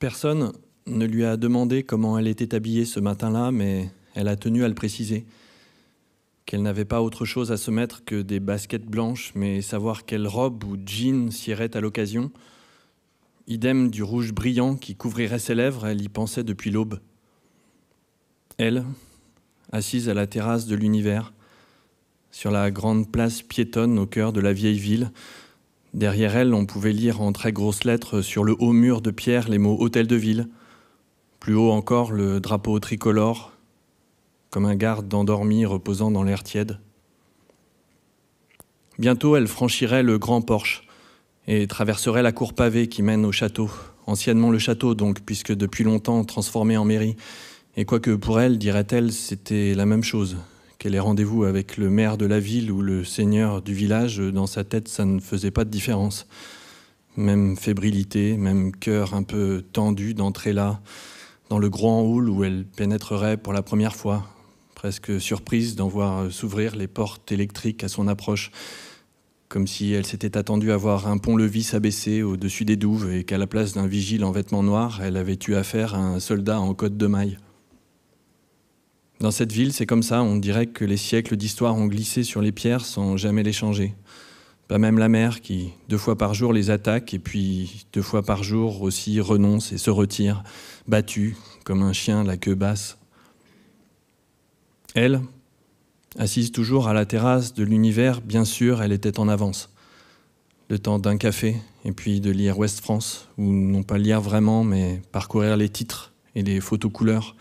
Personne ne lui a demandé comment elle était habillée ce matin-là, mais elle a tenu à le préciser. Qu'elle n'avait pas autre chose à se mettre que des baskets blanches, mais savoir quelle robe ou jean s'irait à l'occasion. Idem du rouge brillant qui couvrirait ses lèvres, elle y pensait depuis l'aube. Elle, assise à la terrasse de l'univers, sur la grande place piétonne au cœur de la vieille ville, Derrière elle, on pouvait lire en très grosses lettres sur le haut mur de pierre les mots Hôtel de Ville. Plus haut encore, le drapeau tricolore, comme un garde endormi reposant dans l'air tiède. Bientôt, elle franchirait le grand porche et traverserait la cour pavée qui mène au château, anciennement le château donc, puisque depuis longtemps transformé en mairie. Et quoique pour elle, dirait-elle, c'était la même chose, qu'elle ait rendez-vous avec le maire de la ville ou le seigneur du village, dans sa tête, ça ne faisait pas de différence. Même fébrilité, même cœur un peu tendu d'entrer là, dans le grand hall où elle pénétrerait pour la première fois, presque surprise d'en voir s'ouvrir les portes électriques à son approche, comme si elle s'était attendue à voir un pont-levis s'abaisser au-dessus des douves et qu'à la place d'un vigile en vêtements noirs, elle avait eu affaire à un soldat en côte de maille. Dans cette ville, c'est comme ça, on dirait que les siècles d'histoire ont glissé sur les pierres sans jamais les changer. Pas même la mer qui, deux fois par jour, les attaque et puis deux fois par jour aussi renonce et se retire, battue comme un chien, la queue basse. Elle, assise toujours à la terrasse de l'univers, bien sûr, elle était en avance. Le temps d'un café et puis de lire Ouest France, ou non pas lire vraiment, mais parcourir les titres et les photos couleurs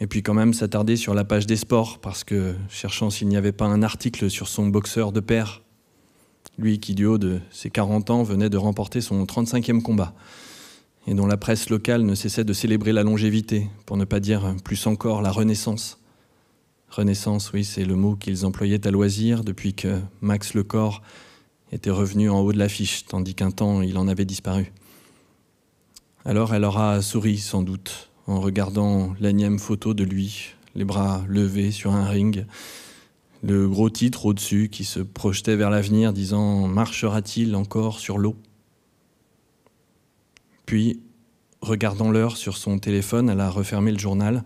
et puis quand même s'attarder sur la page des sports, parce que cherchant s'il n'y avait pas un article sur son boxeur de père, lui qui du haut de ses 40 ans venait de remporter son 35e combat, et dont la presse locale ne cessait de célébrer la longévité, pour ne pas dire plus encore la renaissance. Renaissance, oui, c'est le mot qu'ils employaient à loisir depuis que Max Lecor était revenu en haut de l'affiche, tandis qu'un temps il en avait disparu. Alors elle aura souri sans doute en regardant l'énième photo de lui, les bras levés sur un ring, le gros titre au-dessus qui se projetait vers l'avenir disant Marchera-t-il encore sur l'eau Puis, regardant l'heure sur son téléphone, elle a refermé le journal,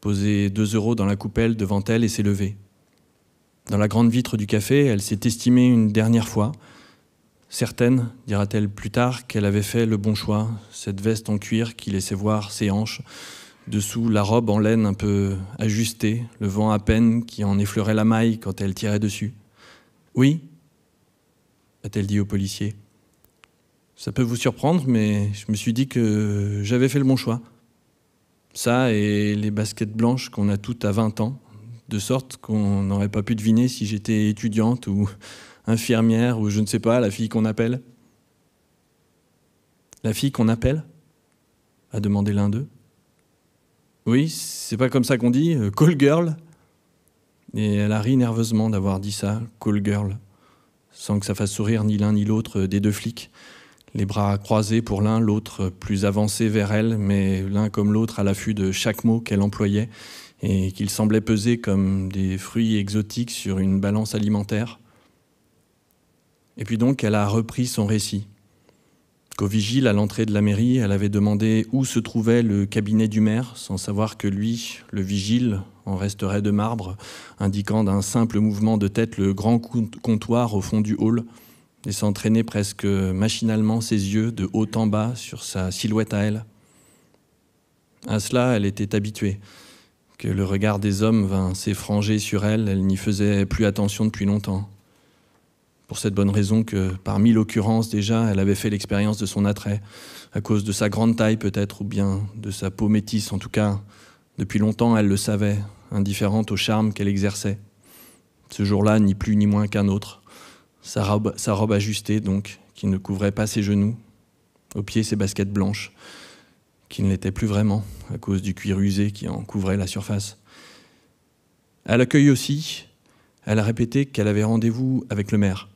posé 2 euros dans la coupelle devant elle et s'est levée. Dans la grande vitre du café, elle s'est estimée une dernière fois. Certaine, dira-t-elle plus tard, qu'elle avait fait le bon choix, cette veste en cuir qui laissait voir ses hanches, dessous la robe en laine un peu ajustée, le vent à peine qui en effleurait la maille quand elle tirait dessus. Oui a-t-elle dit au policier. Ça peut vous surprendre, mais je me suis dit que j'avais fait le bon choix. Ça et les baskets blanches qu'on a toutes à 20 ans, de sorte qu'on n'aurait pas pu deviner si j'étais étudiante ou infirmière ou je ne sais pas, la fille qu'on appelle La fille qu'on appelle a demandé l'un d'eux. Oui, c'est pas comme ça qu'on dit, euh, call girl. Et elle a ri nerveusement d'avoir dit ça, call girl, sans que ça fasse sourire ni l'un ni l'autre euh, des deux flics, les bras croisés pour l'un, l'autre plus avancé vers elle, mais l'un comme l'autre à l'affût de chaque mot qu'elle employait et qu'il semblait peser comme des fruits exotiques sur une balance alimentaire. Et puis donc, elle a repris son récit. Qu'au vigile, à l'entrée de la mairie, elle avait demandé où se trouvait le cabinet du maire, sans savoir que lui, le vigile, en resterait de marbre, indiquant d'un simple mouvement de tête le grand comptoir au fond du hall, et s'entraîner presque machinalement ses yeux de haut en bas sur sa silhouette à elle. À cela, elle était habituée. Que le regard des hommes vint s'effranger sur elle, elle n'y faisait plus attention depuis longtemps pour cette bonne raison que par mille occurrences déjà, elle avait fait l'expérience de son attrait, à cause de sa grande taille peut-être, ou bien de sa peau métisse en tout cas. Depuis longtemps, elle le savait, indifférente au charme qu'elle exerçait. Ce jour-là, ni plus ni moins qu'un autre. Sa robe, ajustée, donc, qui ne couvrait pas ses genoux. Aux pieds, ses baskets blanches, qui ne l'étaient plus vraiment, à cause du cuir usé qui en couvrait la surface. elle l'accueil aussi, elle a répété qu'elle avait rendez-vous avec le maire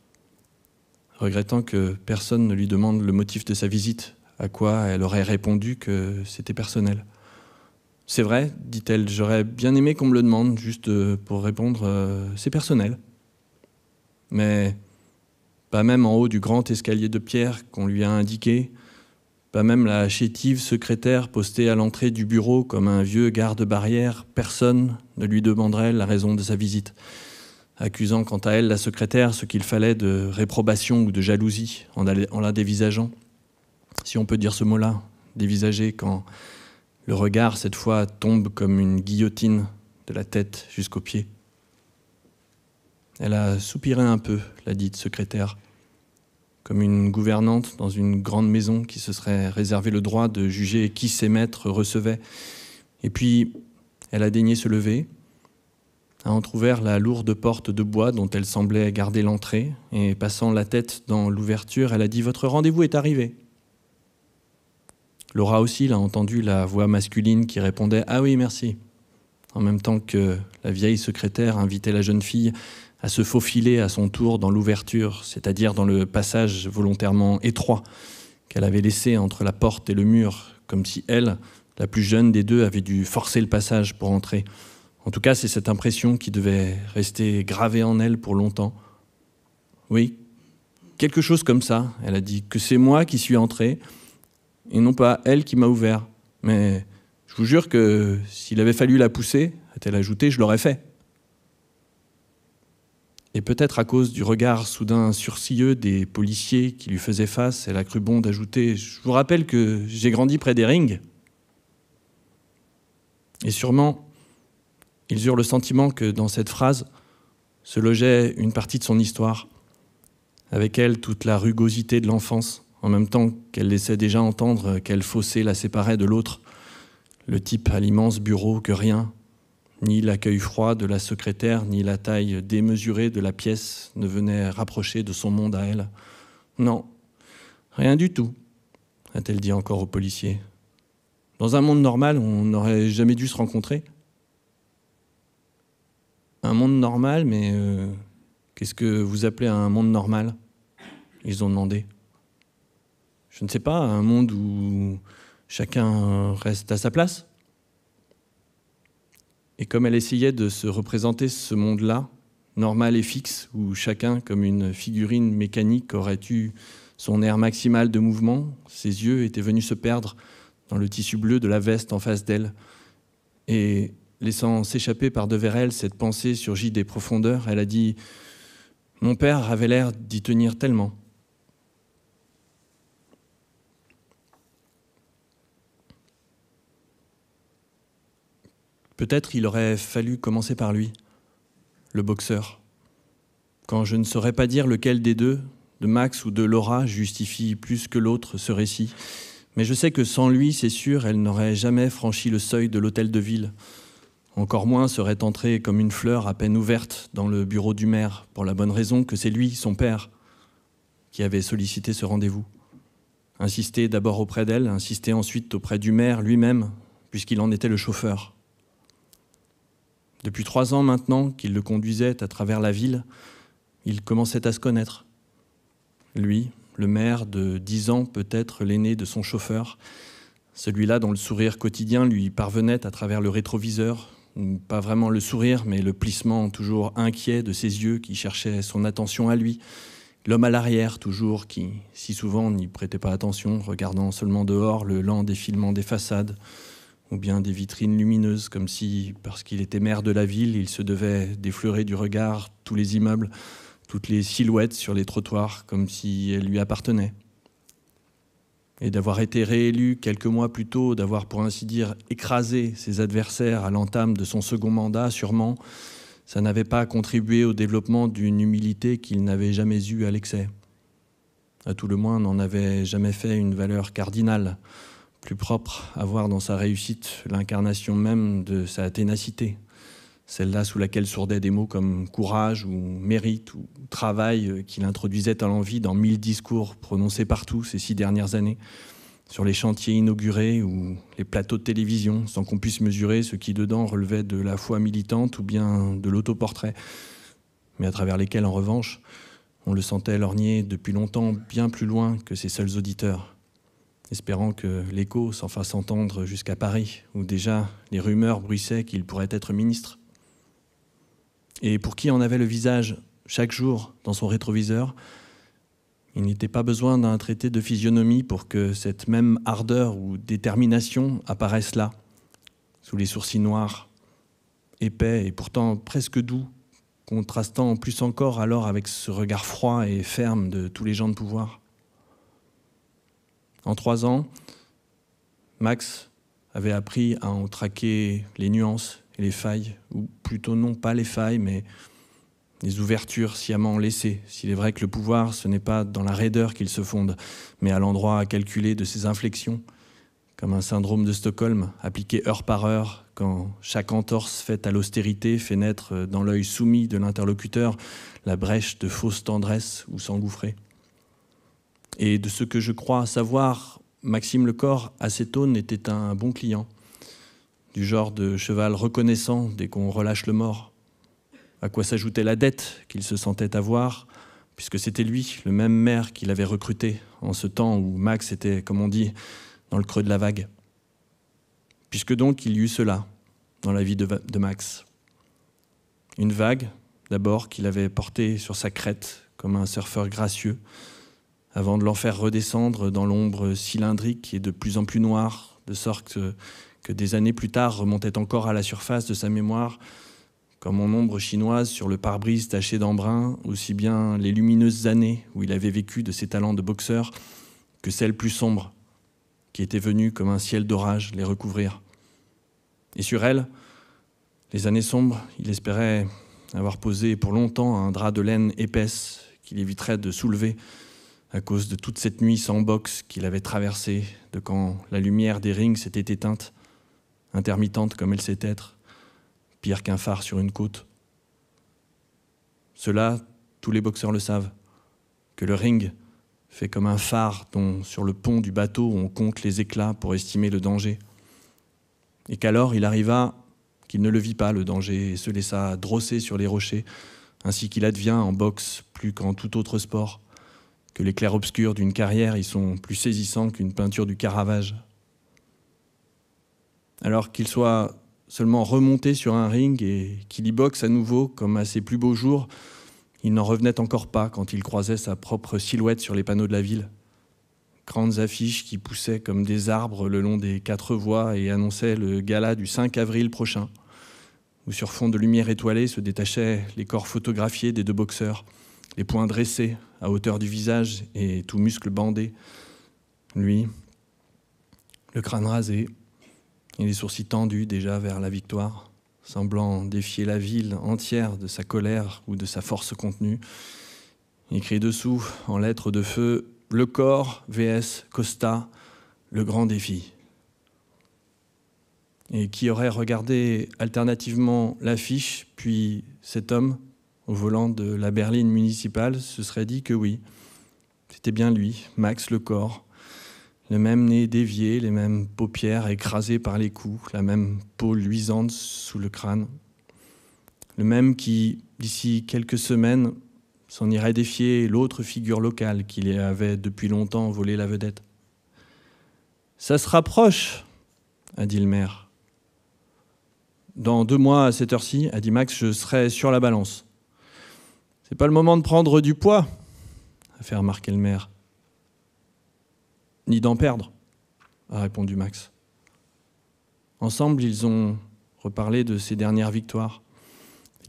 regrettant que personne ne lui demande le motif de sa visite, à quoi elle aurait répondu que c'était personnel. C'est vrai, dit-elle, j'aurais bien aimé qu'on me le demande, juste euh, pour répondre euh, c'est personnel. Mais pas même en haut du grand escalier de pierre qu'on lui a indiqué, pas même la chétive secrétaire postée à l'entrée du bureau comme un vieux garde-barrière, personne ne lui demanderait la raison de sa visite accusant quant à elle la secrétaire ce qu'il fallait de réprobation ou de jalousie en, la dévisageant. Si on peut dire ce mot-là, dévisager, quand le regard, cette fois, tombe comme une guillotine de la tête jusqu'aux pieds. Elle a soupiré un peu, la dite secrétaire, comme une gouvernante dans une grande maison qui se serait réservé le droit de juger qui ses maîtres recevaient. Et puis, elle a daigné se lever, a entr'ouvert la lourde porte de bois dont elle semblait garder l'entrée, et passant la tête dans l'ouverture, elle a dit Votre rendez-vous est arrivé. Laura aussi l'a entendu la voix masculine qui répondait Ah oui, merci en même temps que la vieille secrétaire invitait la jeune fille à se faufiler à son tour dans l'ouverture, c'est-à-dire dans le passage volontairement étroit qu'elle avait laissé entre la porte et le mur, comme si elle, la plus jeune des deux, avait dû forcer le passage pour entrer. En tout cas, c'est cette impression qui devait rester gravée en elle pour longtemps. Oui, quelque chose comme ça, elle a dit, que c'est moi qui suis entré, et non pas elle qui m'a ouvert. Mais je vous jure que s'il avait fallu la pousser, a-t-elle ajouté, je l'aurais fait. Et peut-être à cause du regard soudain sourcilleux des policiers qui lui faisaient face, elle a cru bon d'ajouter Je vous rappelle que j'ai grandi près des rings. Et sûrement, ils eurent le sentiment que dans cette phrase se logeait une partie de son histoire, avec elle toute la rugosité de l'enfance, en même temps qu'elle laissait déjà entendre qu'elle fossé la séparait de l'autre, le type à l'immense bureau que rien, ni l'accueil froid de la secrétaire, ni la taille démesurée de la pièce ne venait rapprocher de son monde à elle. Non, rien du tout, a-t-elle dit encore au policier. Dans un monde normal, on n'aurait jamais dû se rencontrer un monde normal, mais euh, qu'est-ce que vous appelez un monde normal Ils ont demandé. Je ne sais pas, un monde où chacun reste à sa place Et comme elle essayait de se représenter ce monde-là, normal et fixe, où chacun, comme une figurine mécanique, aurait eu son air maximal de mouvement, ses yeux étaient venus se perdre dans le tissu bleu de la veste en face d'elle. Et laissant s'échapper par devers elle cette pensée surgit des profondeurs, elle a dit Mon père avait l'air d'y tenir tellement. Peut-être il aurait fallu commencer par lui, le boxeur. Quand je ne saurais pas dire lequel des deux, de Max ou de Laura, justifie plus que l'autre ce récit. Mais je sais que sans lui, c'est sûr, elle n'aurait jamais franchi le seuil de l'hôtel de ville, encore moins serait entré comme une fleur à peine ouverte dans le bureau du maire, pour la bonne raison que c'est lui, son père, qui avait sollicité ce rendez-vous. Insister d'abord auprès d'elle, insister ensuite auprès du maire lui-même, puisqu'il en était le chauffeur. Depuis trois ans maintenant qu'il le conduisait à travers la ville, il commençait à se connaître. Lui, le maire de dix ans, peut-être l'aîné de son chauffeur, celui-là dont le sourire quotidien lui parvenait à travers le rétroviseur, pas vraiment le sourire, mais le plissement toujours inquiet de ses yeux qui cherchaient son attention à lui. L'homme à l'arrière, toujours, qui, si souvent, n'y prêtait pas attention, regardant seulement dehors le lent défilement des façades, ou bien des vitrines lumineuses, comme si, parce qu'il était maire de la ville, il se devait d'effleurer du regard tous les immeubles, toutes les silhouettes sur les trottoirs, comme si elles lui appartenaient et d'avoir été réélu quelques mois plus tôt, d'avoir pour ainsi dire écrasé ses adversaires à l'entame de son second mandat, sûrement, ça n'avait pas contribué au développement d'une humilité qu'il n'avait jamais eue à l'excès. À tout le moins, n'en avait jamais fait une valeur cardinale, plus propre à voir dans sa réussite l'incarnation même de sa ténacité, celle-là sous laquelle sourdaient des mots comme courage ou mérite ou travail euh, qu'il introduisait à l'envie dans mille discours prononcés partout ces six dernières années, sur les chantiers inaugurés ou les plateaux de télévision, sans qu'on puisse mesurer ce qui dedans relevait de la foi militante ou bien de l'autoportrait, mais à travers lesquels, en revanche, on le sentait lorgner depuis longtemps bien plus loin que ses seuls auditeurs espérant que l'écho s'en fasse entendre jusqu'à Paris, où déjà les rumeurs bruissaient qu'il pourrait être ministre et pour qui en avait le visage chaque jour dans son rétroviseur, il n'était pas besoin d'un traité de physionomie pour que cette même ardeur ou détermination apparaisse là, sous les sourcils noirs, épais et pourtant presque doux, contrastant plus encore alors avec ce regard froid et ferme de tous les gens de pouvoir. En trois ans, Max avait appris à en traquer les nuances les failles, ou plutôt non pas les failles, mais les ouvertures sciemment laissées. S'il est vrai que le pouvoir, ce n'est pas dans la raideur qu'il se fonde, mais à l'endroit à calculer de ses inflexions, comme un syndrome de Stockholm, appliqué heure par heure, quand chaque entorse faite à l'austérité fait naître dans l'œil soumis de l'interlocuteur la brèche de fausse tendresse où s'engouffrer. Et de ce que je crois savoir, Maxime Lecor, à cette aune, était un bon client du genre de cheval reconnaissant dès qu'on relâche le mort. À quoi s'ajoutait la dette qu'il se sentait avoir, puisque c'était lui, le même maire, qu'il avait recruté en ce temps où Max était, comme on dit, dans le creux de la vague. Puisque donc il y eut cela dans la vie de, de Max. Une vague, d'abord, qu'il avait portée sur sa crête comme un surfeur gracieux, avant de l'en faire redescendre dans l'ombre cylindrique et de plus en plus noire, de sorte que des années plus tard remontait encore à la surface de sa mémoire, comme en ombre chinoise sur le pare-brise taché d'embrun, aussi bien les lumineuses années où il avait vécu de ses talents de boxeur que celles plus sombres, qui étaient venues comme un ciel d'orage les recouvrir. Et sur elles, les années sombres, il espérait avoir posé pour longtemps un drap de laine épaisse qu'il éviterait de soulever à cause de toute cette nuit sans boxe qu'il avait traversée, de quand la lumière des rings s'était éteinte intermittente comme elle sait être, pire qu'un phare sur une côte. Cela, tous les boxeurs le savent, que le ring fait comme un phare dont, sur le pont du bateau, on compte les éclats pour estimer le danger. Et qu'alors il arriva qu'il ne le vit pas, le danger, et se laissa drosser sur les rochers, ainsi qu'il advient en boxe plus qu'en tout autre sport, que les clairs-obscurs d'une carrière y sont plus saisissants qu'une peinture du Caravage alors qu'il soit seulement remonté sur un ring et qu'il y boxe à nouveau comme à ses plus beaux jours, il n'en revenait encore pas quand il croisait sa propre silhouette sur les panneaux de la ville. Grandes affiches qui poussaient comme des arbres le long des quatre voies et annonçaient le gala du 5 avril prochain, où sur fond de lumière étoilée se détachaient les corps photographiés des deux boxeurs, les poings dressés à hauteur du visage et tout muscle bandé. Lui, le crâne rasé, et les sourcils tendus déjà vers la victoire, semblant défier la ville entière de sa colère ou de sa force contenue. Écrit dessous, en lettres de feu, le corps, VS, Costa, le grand défi. Et qui aurait regardé alternativement l'affiche, puis cet homme au volant de la berline municipale se serait dit que oui, c'était bien lui, Max le corps, le même nez dévié, les mêmes paupières écrasées par les coups, la même peau luisante sous le crâne, le même qui, d'ici quelques semaines, s'en irait défier l'autre figure locale qui lui avait depuis longtemps volé la vedette. Ça se rapproche, a dit le maire. Dans deux mois à cette heure-ci, a dit Max, je serai sur la balance. C'est pas le moment de prendre du poids, a fait remarquer le maire ni d'en perdre, a répondu Max. Ensemble, ils ont reparlé de ces dernières victoires,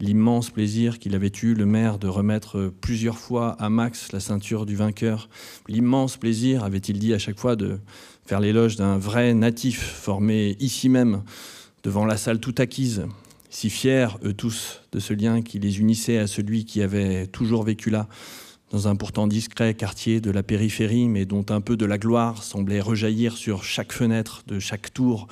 l'immense plaisir qu'il avait eu, le maire, de remettre plusieurs fois à Max la ceinture du vainqueur, l'immense plaisir, avait-il dit à chaque fois, de faire l'éloge d'un vrai natif formé ici même, devant la salle toute acquise, si fiers, eux tous, de ce lien qui les unissait à celui qui avait toujours vécu là, dans un pourtant discret quartier de la périphérie, mais dont un peu de la gloire semblait rejaillir sur chaque fenêtre de chaque tour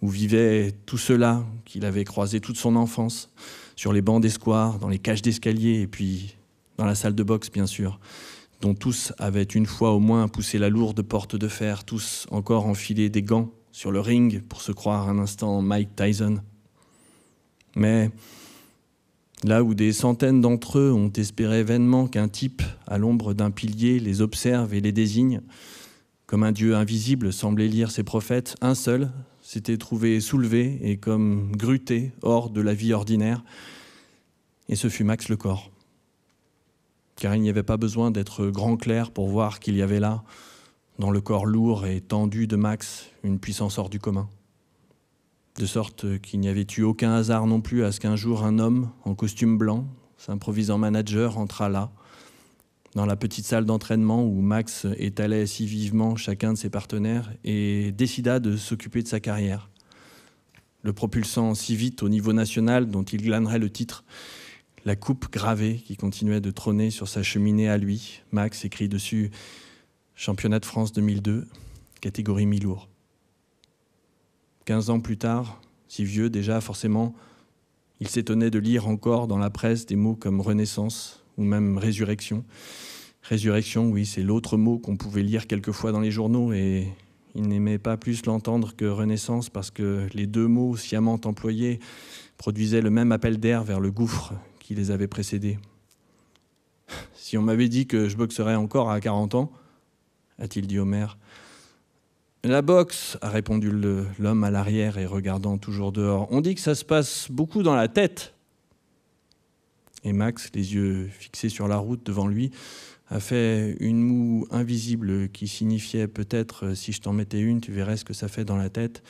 où vivaient tous ceux-là qu'il avait croisés toute son enfance, sur les bancs des squares, dans les cages d'escalier, et puis dans la salle de boxe, bien sûr, dont tous avaient une fois au moins poussé la lourde porte de fer, tous encore enfilés des gants sur le ring pour se croire un instant Mike Tyson. Mais Là où des centaines d'entre eux ont espéré vainement qu'un type à l'ombre d'un pilier les observe et les désigne, comme un Dieu invisible semblait lire ses prophètes, un seul s'était trouvé soulevé et comme gruté hors de la vie ordinaire, et ce fut Max le corps. Car il n'y avait pas besoin d'être grand clair pour voir qu'il y avait là, dans le corps lourd et tendu de Max, une puissance hors du commun de sorte qu'il n'y avait eu aucun hasard non plus à ce qu'un jour un homme en costume blanc, s'improvisant manager, entra là, dans la petite salle d'entraînement où Max étalait si vivement chacun de ses partenaires et décida de s'occuper de sa carrière, le propulsant si vite au niveau national dont il glanerait le titre, la coupe gravée qui continuait de trôner sur sa cheminée à lui. Max écrit dessus Championnat de France 2002, catégorie mi-lourd. 15 ans plus tard, si vieux déjà, forcément, il s'étonnait de lire encore dans la presse des mots comme renaissance ou même résurrection. Résurrection, oui, c'est l'autre mot qu'on pouvait lire quelquefois dans les journaux et il n'aimait pas plus l'entendre que renaissance parce que les deux mots sciemment employés produisaient le même appel d'air vers le gouffre qui les avait précédés. Si on m'avait dit que je boxerais encore à 40 ans, a-t-il dit Omer. La boxe, a répondu l'homme à l'arrière et regardant toujours dehors. On dit que ça se passe beaucoup dans la tête. Et Max, les yeux fixés sur la route devant lui, a fait une moue invisible qui signifiait peut-être euh, si je t'en mettais une, tu verrais ce que ça fait dans la tête.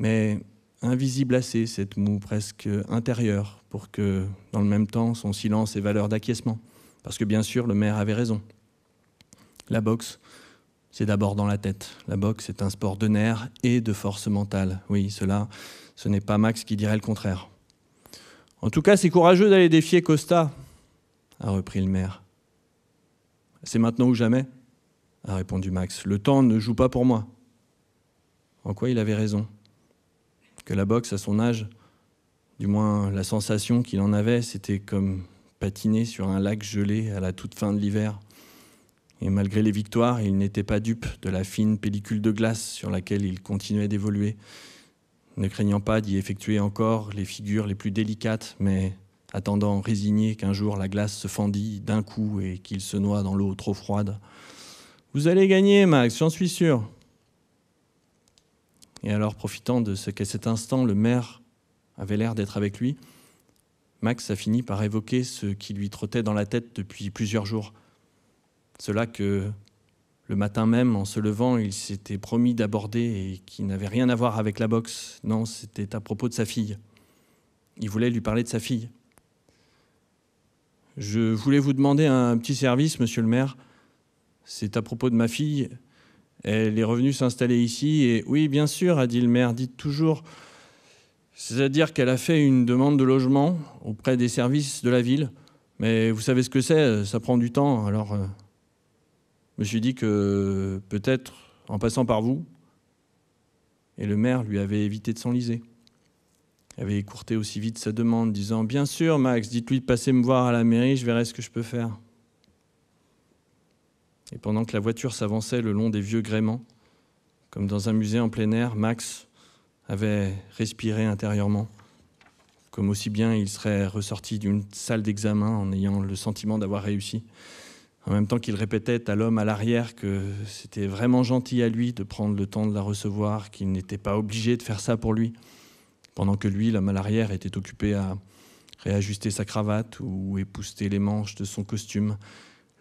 Mais invisible assez, cette moue presque intérieure, pour que, dans le même temps, son silence ait valeur d'acquiescement. Parce que bien sûr, le maire avait raison. La boxe, c'est d'abord dans la tête. La boxe est un sport de nerfs et de force mentale. Oui, cela, ce n'est pas Max qui dirait le contraire. En tout cas, c'est courageux d'aller défier Costa, a repris le maire. C'est maintenant ou jamais, a répondu Max. Le temps ne joue pas pour moi. En quoi il avait raison Que la boxe à son âge, du moins la sensation qu'il en avait, c'était comme patiner sur un lac gelé à la toute fin de l'hiver. Et malgré les victoires, il n'était pas dupe de la fine pellicule de glace sur laquelle il continuait d'évoluer, ne craignant pas d'y effectuer encore les figures les plus délicates, mais attendant résigné qu'un jour la glace se fendit d'un coup et qu'il se noie dans l'eau trop froide. Vous allez gagner, Max, j'en suis sûr. Et alors, profitant de ce qu'à cet instant le maire avait l'air d'être avec lui, Max a fini par évoquer ce qui lui trottait dans la tête depuis plusieurs jours cela que le matin même, en se levant, il s'était promis d'aborder et qui n'avait rien à voir avec la boxe. Non, c'était à propos de sa fille. Il voulait lui parler de sa fille. Je voulais vous demander un petit service, monsieur le maire. C'est à propos de ma fille. Elle est revenue s'installer ici et oui, bien sûr, a dit le maire, dites toujours. C'est-à-dire qu'elle a fait une demande de logement auprès des services de la ville. Mais vous savez ce que c'est, ça prend du temps, alors euh, je me suis dit que peut-être en passant par vous, et le maire lui avait évité de s'enliser. Il avait écourté aussi vite sa demande, disant Bien sûr, Max, dites-lui de passer me voir à la mairie, je verrai ce que je peux faire. Et pendant que la voiture s'avançait le long des vieux gréments, comme dans un musée en plein air, Max avait respiré intérieurement, comme aussi bien il serait ressorti d'une salle d'examen en ayant le sentiment d'avoir réussi en même temps qu'il répétait à l'homme à l'arrière que c'était vraiment gentil à lui de prendre le temps de la recevoir, qu'il n'était pas obligé de faire ça pour lui, pendant que lui, l'homme à l'arrière, était occupé à réajuster sa cravate ou épousseter les manches de son costume,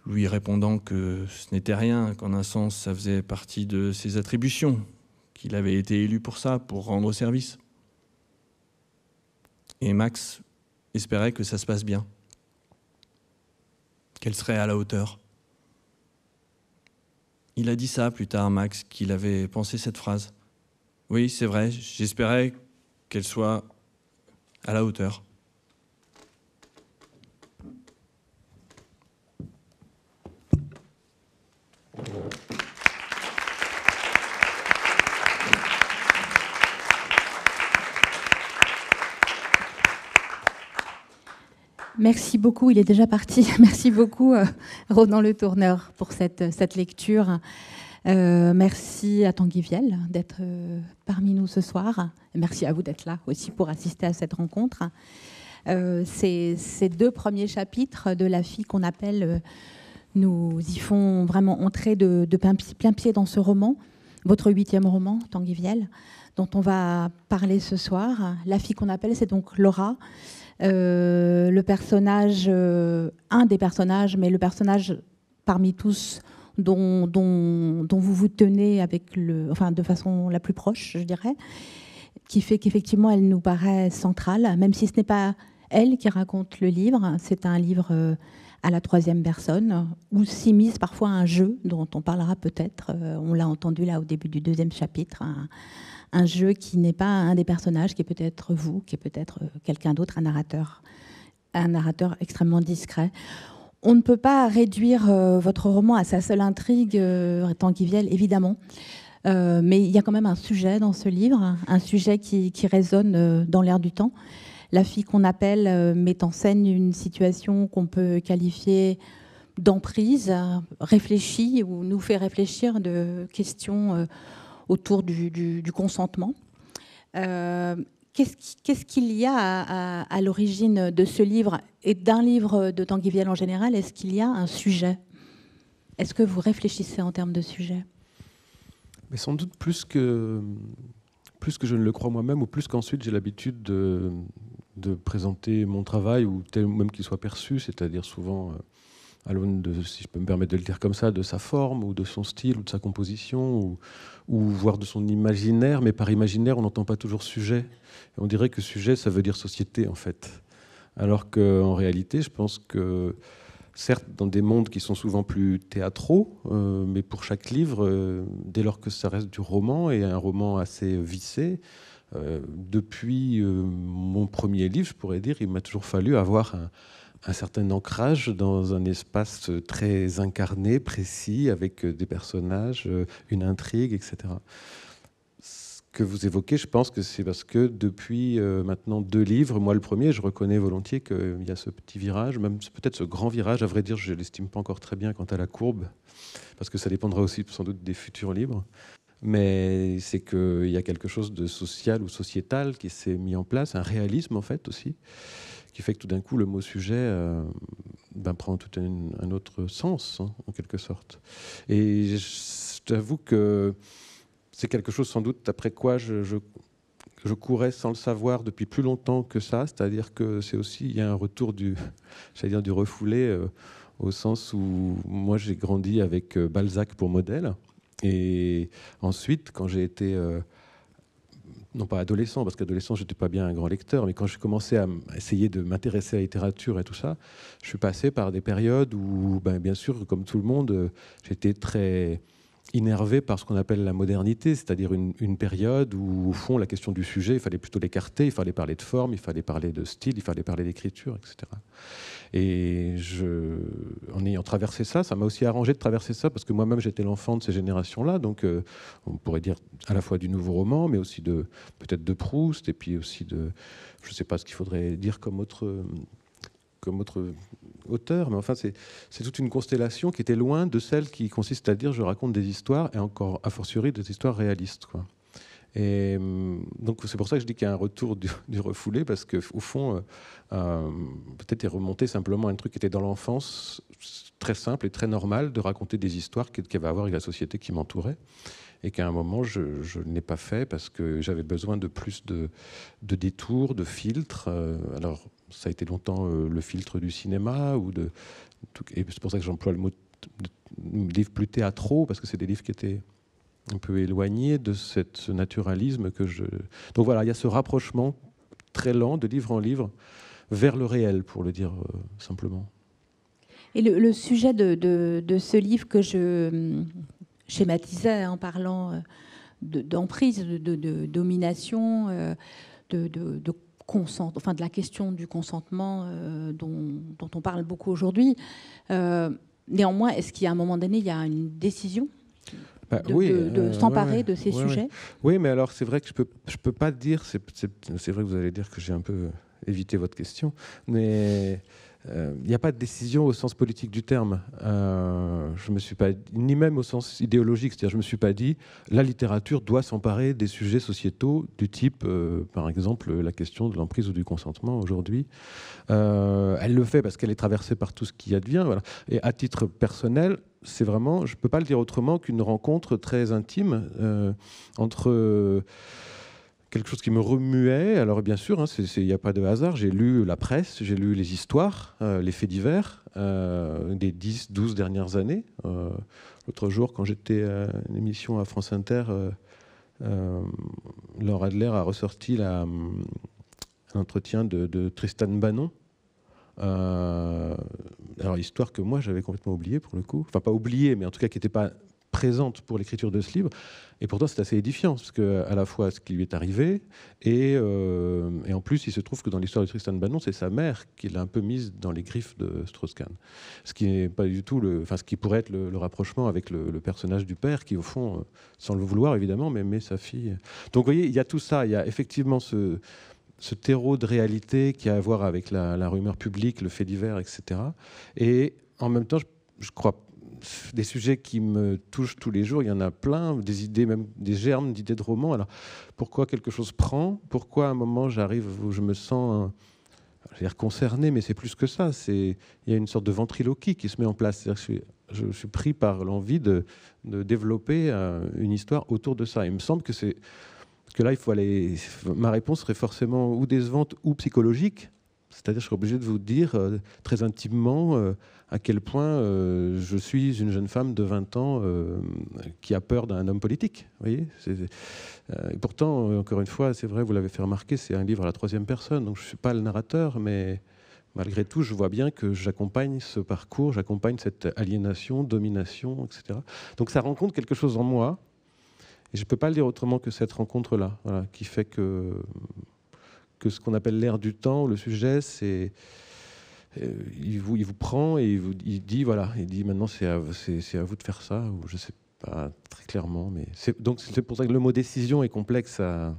lui répondant que ce n'était rien, qu'en un sens ça faisait partie de ses attributions, qu'il avait été élu pour ça, pour rendre service. Et Max espérait que ça se passe bien qu'elle serait à la hauteur. Il a dit ça plus tard, Max, qu'il avait pensé cette phrase. Oui, c'est vrai, j'espérais qu'elle soit à la hauteur. Merci beaucoup, il est déjà parti. Merci beaucoup, euh, Ronan Le Tourneur, pour cette, euh, cette lecture. Euh, merci à Tanguy Viel d'être euh, parmi nous ce soir. merci à vous d'être là aussi pour assister à cette rencontre. Ces, ces, deux premiers chapitres de La fille qu'on appelle nous y font vraiment entrer de, de, plein pied dans ce roman, votre huitième roman, Tanguy Viel, dont on va parler ce soir. La fille qu'on appelle, c'est donc Laura. Euh, le personnage, euh, un des personnages, mais le personnage parmi tous dont, vous vous tenez avec le, enfin, de façon la plus proche, je dirais, qui fait qu'effectivement elle nous paraît centrale, même si ce n'est pas elle qui raconte le livre, c'est un livre euh, à la troisième personne, où s'y mise parfois un jeu dont on parlera peut-être, on l'a entendu là au début du deuxième chapitre, un, un jeu qui n'est pas un des personnages, qui est peut-être vous, qui est peut-être euh, quelqu'un d'autre, un narrateur, un narrateur extrêmement discret. On ne peut pas réduire euh, votre roman à sa seule intrigue, euh, évidemment. Euh, mais il y a quand même un sujet dans ce livre, un sujet qui, qui résonne dans l'air du temps. La fille qu'on appelle met en scène une situation qu'on peut qualifier d'emprise, réfléchie ou nous fait réfléchir de questions autour du, consentement. Euh, qu'est-ce qu'il y a à, l'origine de ce livre et d'un livre de Tanguy en général Est-ce qu'il y a un sujet Est-ce que vous réfléchissez en termes de sujet Mais Sans doute plus que, plus que je ne le crois moi-même ou plus qu'ensuite j'ai l'habitude de, de, présenter mon travail ou même qu'il soit perçu, c'est-à-dire souvent euh, à de, si je peux me permettre de le dire comme ça, de sa forme ou de son style ou de sa composition ou, ou voire de son imaginaire. Mais par imaginaire, on n'entend pas toujours sujet. on dirait que sujet, ça veut dire société en fait. Alors qu'en réalité, je pense que certes dans des mondes qui sont souvent plus théâtraux, euh, mais pour chaque livre, euh, dès lors que ça reste du roman et un roman assez vissé, euh, depuis mon premier livre, je pourrais dire, il m'a toujours fallu avoir un un certain ancrage dans un espace très incarné, précis, avec des personnages, une intrigue, etc. Ce que vous évoquez, je pense que c'est parce que depuis euh, maintenant deux livres, moi le premier, je reconnais volontiers qu'il y a ce petit virage, même peut-être ce grand virage, à vrai dire, je ne l'estime pas encore très bien quant à la courbe, parce que ça dépendra aussi sans doute des futurs livres mais c'est qu'il y a quelque chose de social ou sociétal qui s'est mis en place, un réalisme en fait aussi, qui fait que tout d'un coup, le mot sujet euh, ben, prend tout un, autre sens, hein, en quelque sorte. Et j'avoue que c'est quelque chose sans doute après quoi je, je, je, courais sans le savoir depuis plus longtemps que ça, c'est-à-dire que c'est aussi, il y a un retour du, dire, du refoulé, euh, au sens où moi j'ai grandi avec euh, Balzac pour modèle. Et ensuite, quand j'ai été non pas adolescent, parce qu'adolescent, je n'étais pas bien un grand lecteur, mais quand j'ai commencé à essayer de m'intéresser à la littérature et tout ça, je suis passé par des périodes où, ben, bien sûr, comme tout le monde, euh, j'étais très innervé par ce qu'on appelle la modernité, c'est-à-dire une, période où, au fond, la question du sujet, il fallait plutôt l'écarter, il fallait parler de forme, il fallait parler de style, il fallait parler d'écriture, etc. Et je, en ayant traversé ça, ça m'a aussi arrangé de traverser ça, parce que moi-même, j'étais l'enfant de ces générations-là, donc euh, on pourrait dire à la fois du nouveau roman, mais aussi peut-être de Proust, et puis aussi de, je ne sais pas ce qu'il faudrait dire comme autre... Euh, comme autre auteur, mais enfin, c'est toute une constellation qui était loin de celle qui consiste à dire je raconte des histoires, et encore a fortiori des histoires réalistes. Quoi. Et hum, donc c'est pour ça que je dis qu'il y a un retour du, refoulé, parce qu'au fond, euh, euh, peut-être est remonté simplement à un truc qui était dans l'enfance, très simple et très normal, de raconter des histoires qu'il y avait à voir avec la société qui m'entourait, et qu'à un moment, je, je ne l'ai pas fait parce que j'avais besoin de plus de, de détours, de filtres. Euh, alors ça a été longtemps euh, le filtre du cinéma. Ou de, et c'est pour ça que j'emploie le mot livre plus théâtro, parce que c'est des livres qui étaient un peu éloignés de cette, ce naturalisme que je. Donc voilà, il y a ce rapprochement très lent de livre en livre vers le réel, pour le dire euh, simplement. Et le, sujet de, ce livre que je hum, schématisais en parlant euh, d'emprise, de, de, domination, de, enfin de la question du consentement euh, dont, on parle beaucoup aujourd'hui. Euh, néanmoins, est-ce qu'il qu'à un moment donné, il y a une décision bah de, euh, s'emparer de ces sujets Oui, mais alors c'est vrai que je ne peux, je peux pas dire, c'est vrai que vous allez dire que j'ai un peu évité votre question, mais il euh, n'y a pas de décision au sens politique du terme. Euh, je me suis pas, ni même au sens idéologique. C'est-à-dire, je me suis pas dit, la littérature doit s'emparer des sujets sociétaux du type, euh, par exemple, la question de l'emprise ou du consentement aujourd'hui. elle le fait parce qu'elle est traversée par tout ce qui advient. Voilà. Et à titre personnel, c'est vraiment, je ne peux pas le dire autrement qu'une rencontre très intime entre quelque chose qui me remuait. Alors bien sûr, hein, il n'y a pas de hasard. J'ai lu la presse, j'ai lu les histoires, euh, les faits divers euh, des 10, 12 dernières années. Euh, l'autre jour, quand j'étais à une émission à France Inter, Laura Adler a ressorti l'entretien de, de, Tristan Bannon. alors, histoire que moi j'avais complètement oubliée pour le coup. Enfin, pas oubliée, mais en tout cas qui n'était pas présente pour l'écriture de ce livre. Et pourtant, c'est assez édifiant, parce que à la fois ce qui lui est arrivé, euh, et, en plus, il se trouve que dans l'histoire de Tristan Bannon, c'est sa mère qui l'a un peu mise dans les griffes de Strauss-Kahn. Ce qui n'est pas du tout le, enfin, ce qui pourrait être le, rapprochement avec le, personnage du père, qui au fond, euh, sans le vouloir évidemment, mais met sa fille. Donc, vous voyez, il y a tout ça. Il y a effectivement ce, ce terreau de réalité qui a à voir avec la, rumeur publique, le fait divers, etc. Et en même temps, je, je crois des sujets qui me touchent tous les jours, il y en a plein, des idées, même des germes d'idées de romans. Alors, pourquoi quelque chose prend Pourquoi à un moment j'arrive où je me sens euh, je dire concerné, mais c'est plus que ça. C'est il y a une sorte de ventriloquie qui se met en place. je, suis, pris par l'envie de, développer euh, une histoire autour de ça. il me semble que c'est que là, il faut aller. Ma réponse serait forcément ou décevante ou psychologique. C'est-à-dire, que je serais obligé de vous dire euh, très intimement à quel point euh, je suis une jeune femme de 20 ans euh, qui a peur d'un homme politique. Voyez euh, et pourtant, encore une fois, c'est vrai, vous l'avez fait remarquer, c'est un livre à la troisième personne, donc je ne suis pas le narrateur, mais malgré tout, je vois bien que j'accompagne ce parcours, j'accompagne cette aliénation, domination, etc. Donc ça rencontre quelque chose en moi, et je ne peux pas le dire autrement que cette rencontre-là, qui fait que, que ce qu'on appelle l'ère du temps, le sujet, c'est euh, il, vous, il vous prend et il vous dit voilà, il dit maintenant c'est à, c'est, à vous de faire ça, ou je sais pas très clairement. mais c'est, Donc c'est pour ça que le mot décision est complexe Parce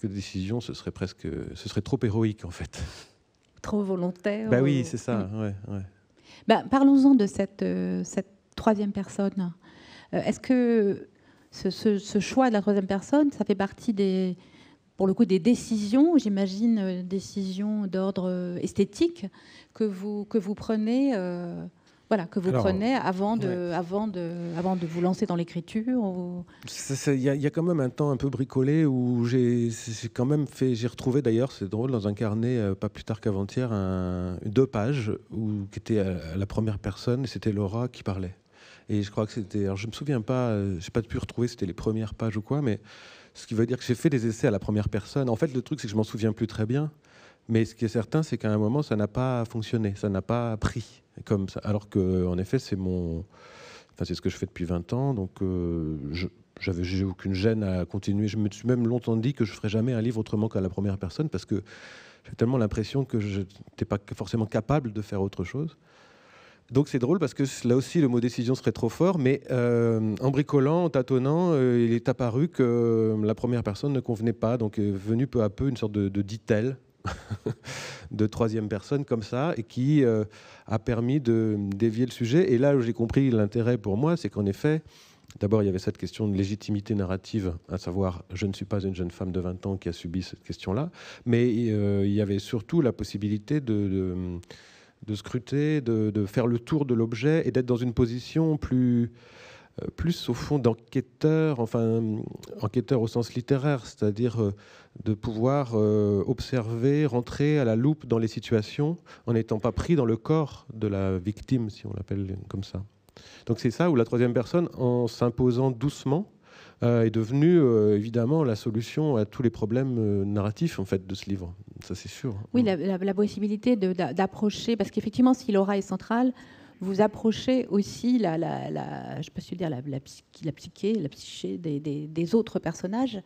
que décision, ce serait presque. Ce serait trop héroïque en fait. Trop volontaire. Bah oui, c'est ça. Mm. Bah, parlons-en de cette, euh, cette troisième personne. Euh, est-ce que ce, choix de la troisième personne, ça fait partie des, pour le coup des décisions, j'imagine euh, décisions d'ordre euh, esthétique que vous que vous prenez euh, voilà, que vous prenez avant de, avant, de, avant de vous lancer dans l'écriture Il y, a quand même un temps un peu bricolé où j'ai quand même fait, j'ai retrouvé d'ailleurs, c'est drôle, dans un carnet, pas plus tard qu'avant-hier, deux pages où, qui étaient à la première personne, et c'était Laura qui parlait. Et je crois que c'était, alors je me souviens pas, je n'ai pas pu retrouver, c'était les premières pages ou quoi, mais ce qui veut dire que j'ai fait des essais à la première personne. En fait, le truc, c'est que je m'en souviens plus très bien. Mais ce qui est certain, c'est qu'à un moment, ça n'a pas fonctionné, ça n'a pas pris. Comme ça. Alors que, en effet, c'est mon, enfin, c'est ce que je fais depuis 20 ans. Donc, euh, je j'avais j'ai aucune gêne à continuer. Je me suis même longtemps dit que je ferais jamais un livre autrement qu'à la première personne parce que j'ai tellement l'impression que je n'étais pas forcément capable de faire autre chose. Donc c'est drôle parce que là aussi le mot décision serait trop fort, mais euh, en bricolant, en tâtonnant, euh, il est apparu que euh, la première personne ne convenait pas, donc est venu peu à peu une sorte de, de dit-elle de troisième personne comme ça, et qui a permis de dévier le sujet. Et là où j'ai compris l'intérêt pour moi, c'est qu'en effet, D'abord, il y avait cette question de légitimité narrative, à savoir, je ne suis pas une jeune femme de 20 ans qui a subi cette question-là, mais il y avait surtout la possibilité de de scruter, de, faire le tour de l'objet et d'être dans une position plus, euh, plus au fond d'enquêteur, enfin euh, enquêteur au sens littéraire, c'est-à-dire euh, de pouvoir observer, rentrer à la loupe dans les situations en n'étant pas pris dans le corps de la victime, si on l'appelle comme ça. Donc c'est ça où la troisième personne, en s'imposant doucement, euh, est devenue euh, évidemment la solution à tous les problèmes euh, narratifs en fait de ce livre. Ça, c'est sûr. Oui, la, possibilité d'approcher, parce qu'effectivement, si l'aura est centrale, vous approchez aussi la, je peux dire la, la, la psyché, la des, des, autres personnages,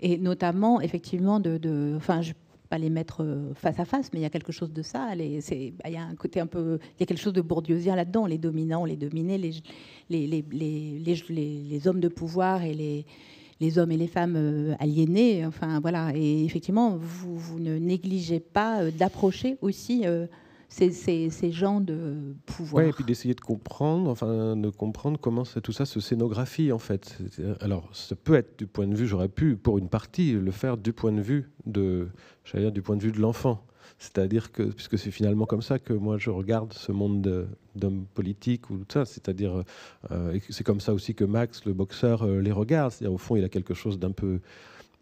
et notamment effectivement de, de enfin, je, les mettre euh, face à face, mais il y a quelque chose de ça. Bah, il y a un côté un peu, il y a quelque chose de bourdieusien là-dedans. Les dominants, les dominés, les, les, les, hommes de pouvoir et les, les hommes et les femmes euh, aliénés. Enfin voilà. Et effectivement, vous, ne négligez pas euh, d'approcher aussi ces, ces, gens de pouvoir. Oui, et puis d'essayer de comprendre, enfin, de comprendre comment tout ça se scénographie, en fait. Alors, ça peut être du point de vue, j'aurais pu, pour une partie, le faire du point de vue de, du point de vue de l'enfant. C'est-à-dire que, puisque c'est finalement comme ça que moi je regarde ce monde d'hommes politiques ou tout ça, c'est-à-dire, euh, c'est comme ça aussi que Max, le boxeur, euh, les regarde. C'est-à-dire, au fond, il a quelque chose d'un peu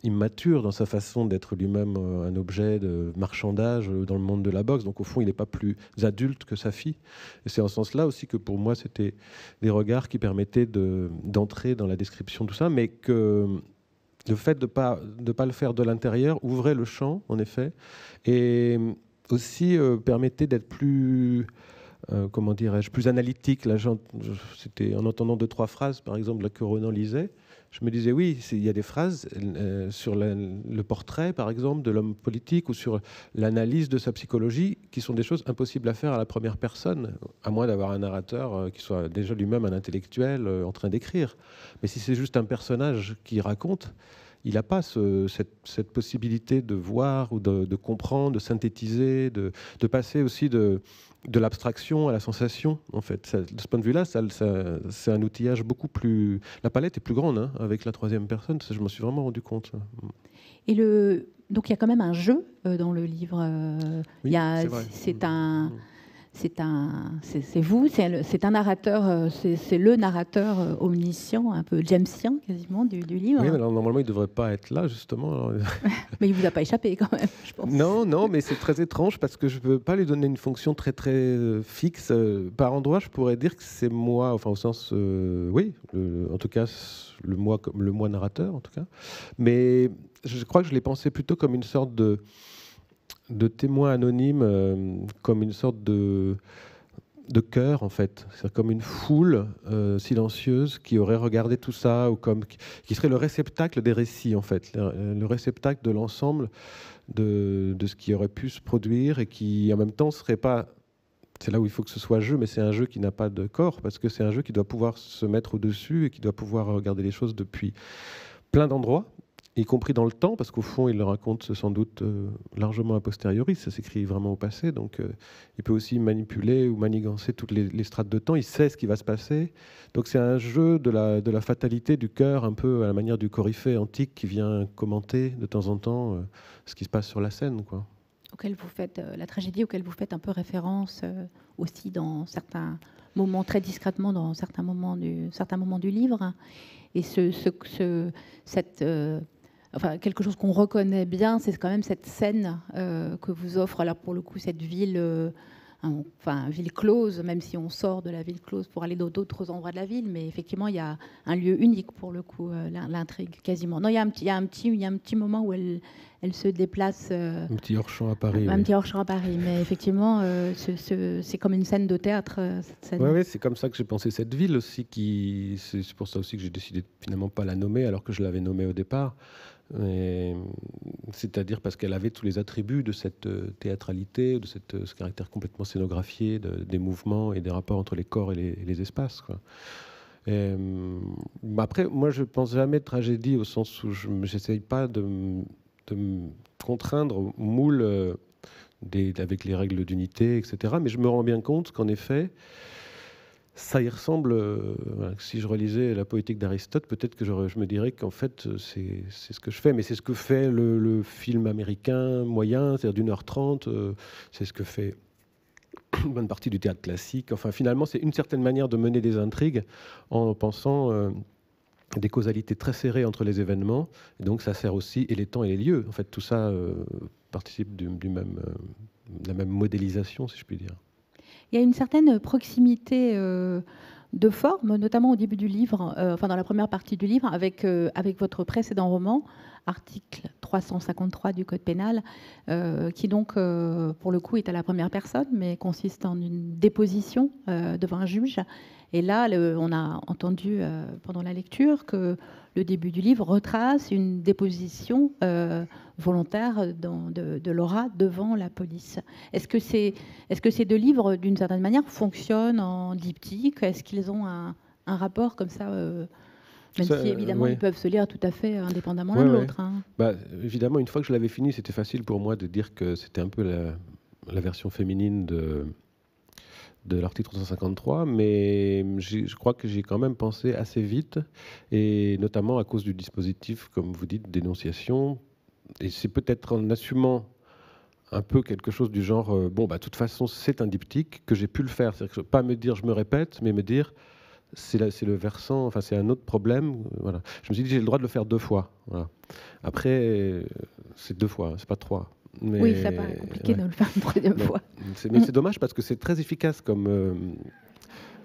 immature dans sa façon d'être lui-même euh, un objet de marchandage euh, dans le monde de la boxe. Donc au fond, il n'est pas plus adulte que sa fille. Et c'est en ce sens-là aussi que pour moi, c'était des regards qui permettaient d'entrer dans la description de tout ça, mais que le fait de ne pas, pas le faire de l'intérieur ouvrait le champ, en effet, et aussi euh, permettait d'être plus... comment dirais-je, plus analytique. c'était en entendant deux, trois phrases, par exemple, que Ronan lisait, je me disais, oui, il y a des phrases euh, sur le portrait, par exemple, de l'homme politique ou sur l'analyse de sa psychologie, qui sont des choses impossibles à faire à la première personne, à moins d'avoir un narrateur euh, qui soit déjà lui-même un intellectuel euh, en train d'écrire. Mais si c'est juste un personnage qui raconte, il n'a pas cette, possibilité de voir ou de, comprendre, de synthétiser, de passer aussi de, de l'abstraction à la sensation, en fait. de ce point de vue-là, c'est un outillage beaucoup plus. La palette est plus grande hein, avec la troisième personne, je m'en suis vraiment rendu compte. Et le... donc il y a quand même un jeu euh, dans le livre. Euh, oui, y a... c'est, un. Mm c'est un, c'est vous, c'est un narrateur, euh, c'est le narrateur euh, omniscient, un peu Jamesien quasiment du, livre. Oui, mais alors normalement il ne devrait pas être là justement. mais il vous a pas échappé quand même, je pense. Non, non, mais c'est très étrange parce que je ne peux pas lui donner une fonction très très euh, fixe. Par endroit, je pourrais dire que c'est moi, enfin au sens, oui, en tout cas le moi comme le moi narrateur en tout cas. Mais je crois que je l'ai pensé plutôt comme une sorte de de témoins anonymes euh, comme une sorte de, de cœur, en fait. C'est comme une foule euh, silencieuse qui aurait regardé tout ça, ou comme, qui serait le réceptacle des récits, en fait, euh, le, réceptacle de l'ensemble de, de, ce qui aurait pu se produire et qui, en même temps, serait pas. C'est là où il faut que ce soit jeu, mais c'est un jeu qui n'a pas de corps, parce que c'est un jeu qui doit pouvoir se mettre au-dessus et qui doit pouvoir regarder les choses depuis plein d'endroits, y compris dans le temps, parce qu'au fond, il le raconte sans doute euh, largement a posteriori, ça s'écrit vraiment au passé, donc euh, il peut aussi manipuler ou manigancer toutes les, strates de temps, il sait ce qui va se passer. Donc c'est un jeu de la, de la fatalité du cœur, un peu à la manière du coryphée antique qui vient commenter de temps en temps euh, ce qui se passe sur la scène. Quoi. Auquel vous faites, la tragédie auquel vous faites un peu référence aussi dans certains moments, très discrètement dans certains moments du, certains moments du livre. Et ce, ce cette quelque chose qu'on reconnaît bien, c'est quand même cette scène euh, que vous offre là pour le coup cette ville, euh, enfin ville close, même si on sort de la ville close pour aller dans d'autres endroits de la ville, mais effectivement il y a un lieu unique pour le coup, euh, l'intrigue quasiment. Non, il y a un petit, il y a un petit, il un petit moment où elle, elle se déplace. un petit hors champ à Paris. Un, petit hors champ à Paris, mais effectivement c'est comme une scène de théâtre. Oui, ouais, c'est comme ça que j'ai pensé cette ville aussi, qui c'est pour ça aussi que j'ai décidé de finalement pas la nommer alors que je l'avais nommée au départ. Euh, c'est-à-dire parce qu'elle avait tous les attributs de cette euh, théâtralité, de cette, euh, ce caractère complètement scénographié des mouvements et des rapports entre les corps et les, espaces. après, moi, je pense jamais de tragédie au sens où je n'essaye pas de, me contraindre au moule avec les règles d'unité, etc. Mais je me rends bien compte qu'en effet, ça y ressemble. Euh, si je relisais la poétique d'Aristote, peut-être que je, me dirais qu'en fait, euh, c'est ce que je fais. Mais c'est ce que fait le, film américain moyen, c'est-à-dire d'une heure trente. Euh, c'est ce que fait une bonne partie du théâtre classique. Enfin, finalement, c'est une certaine manière de mener des intrigues en pensant. des causalités très serrées entre les événements, et donc ça sert aussi et les temps et les lieux. En fait, tout ça participe du même, de la même modélisation, si je puis dire. Il y a une certaine euh, proximité euh, de forme, notamment au début du livre, euh, enfin dans la première partie du livre, avec, avec votre précédent roman, article 353 du Code pénal, qui donc, pour le coup, est à la première personne, mais consiste en une déposition devant un juge. Et là, on a entendu euh, pendant la lecture que le début du livre retrace une déposition euh, volontaire de, Laura devant la police. Est-ce que, est -ce que ces deux livres, d'une certaine manière, fonctionnent en diptyque Est-ce qu'ils ont un, rapport comme ça euh, même si évidemment ils peuvent se lire tout à fait indépendamment l'un de l'autre. Hein. Bah, évidemment, une fois que je l'avais fini, c'était facile pour moi de dire que c'était un peu la version féminine de, de l'article 353, mais je crois que j'ai quand même pensé assez vite, et notamment à cause du dispositif, comme vous dites, d'énonciation. Et c'est peut-être en assumant un peu quelque chose du genre, euh, bon, bah, de toute façon, c'est un diptyque, que j'ai pu le faire. C'est-à-dire Que, pas me dire je me répète, mais me dire c'est le versant, enfin c'est un autre problème. Voilà. Je me suis dit j'ai le droit de le faire deux fois. Après, euh, c'est deux fois, hein, c'est pas trois. Oui, ça paraît compliqué de le faire une troisième fois. Mais c'est dommage parce que c'est très efficace comme, euh,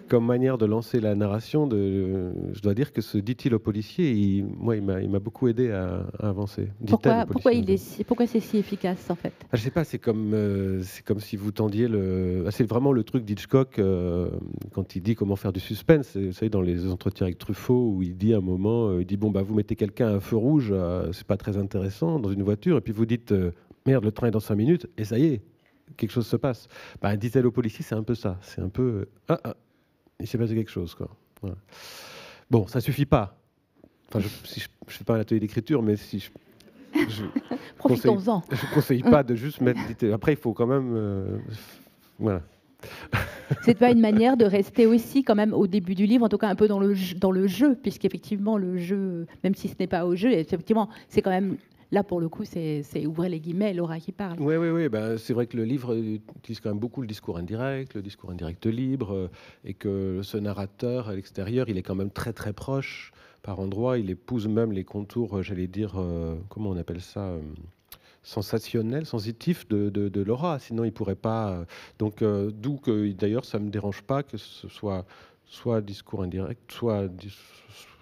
comme manière de lancer la narration. De, euh, je dois dire que ce dit-il au policier, il, moi, il m'a beaucoup aidé à, avancer. Pourquoi, pourquoi, il est pourquoi c'est si efficace en fait Je ah, Je sais pas, c'est comme, euh, c'est comme si vous tendiez le. Ah, c'est vraiment le truc d'Hitchcock quand il dit comment faire du suspense. Vous savez, dans les entretiens avec Truffaut, où il dit à un moment il dit, bon, bah, vous mettez quelqu'un à un feu rouge, c'est pas très intéressant, dans une voiture, et puis vous dites merde, le train est dans 5 minutes, et ça y est, quelque chose se passe. Bah, Dites-le au policier, c'est un peu ça. C'est un peu. Euh, ah, ah, il s'est passé quelque chose. Quoi. Bon, ça suffit pas. Enfin, je, ne fais pas un atelier d'écriture, mais si je. je Profitons-en. Je ne conseille pas de juste mettre. Après, il faut quand même. Euh, voilà. C'est pas une manière de rester aussi quand même au début du livre, en tout cas un peu dans le, dans le jeu, puisqu'effectivement le jeu, même si ce n'est pas au jeu, effectivement c'est quand même là, pour le coup, c'est ouvrir les guillemets, Laura qui parle. Oui, oui, oui. Ben, c'est vrai que le livre utilise quand même beaucoup le discours indirect, le discours indirect libre, euh, et que ce narrateur à l'extérieur, il est quand même très, très proche par endroits. Il épouse même les contours, euh, j'allais dire, euh, comment on appelle ça sensationnel, sensitif de, Laura. Sinon, il pourrait pas. Donc, d'où que d'ailleurs, ça me dérange pas que ce soit soit discours indirect, soit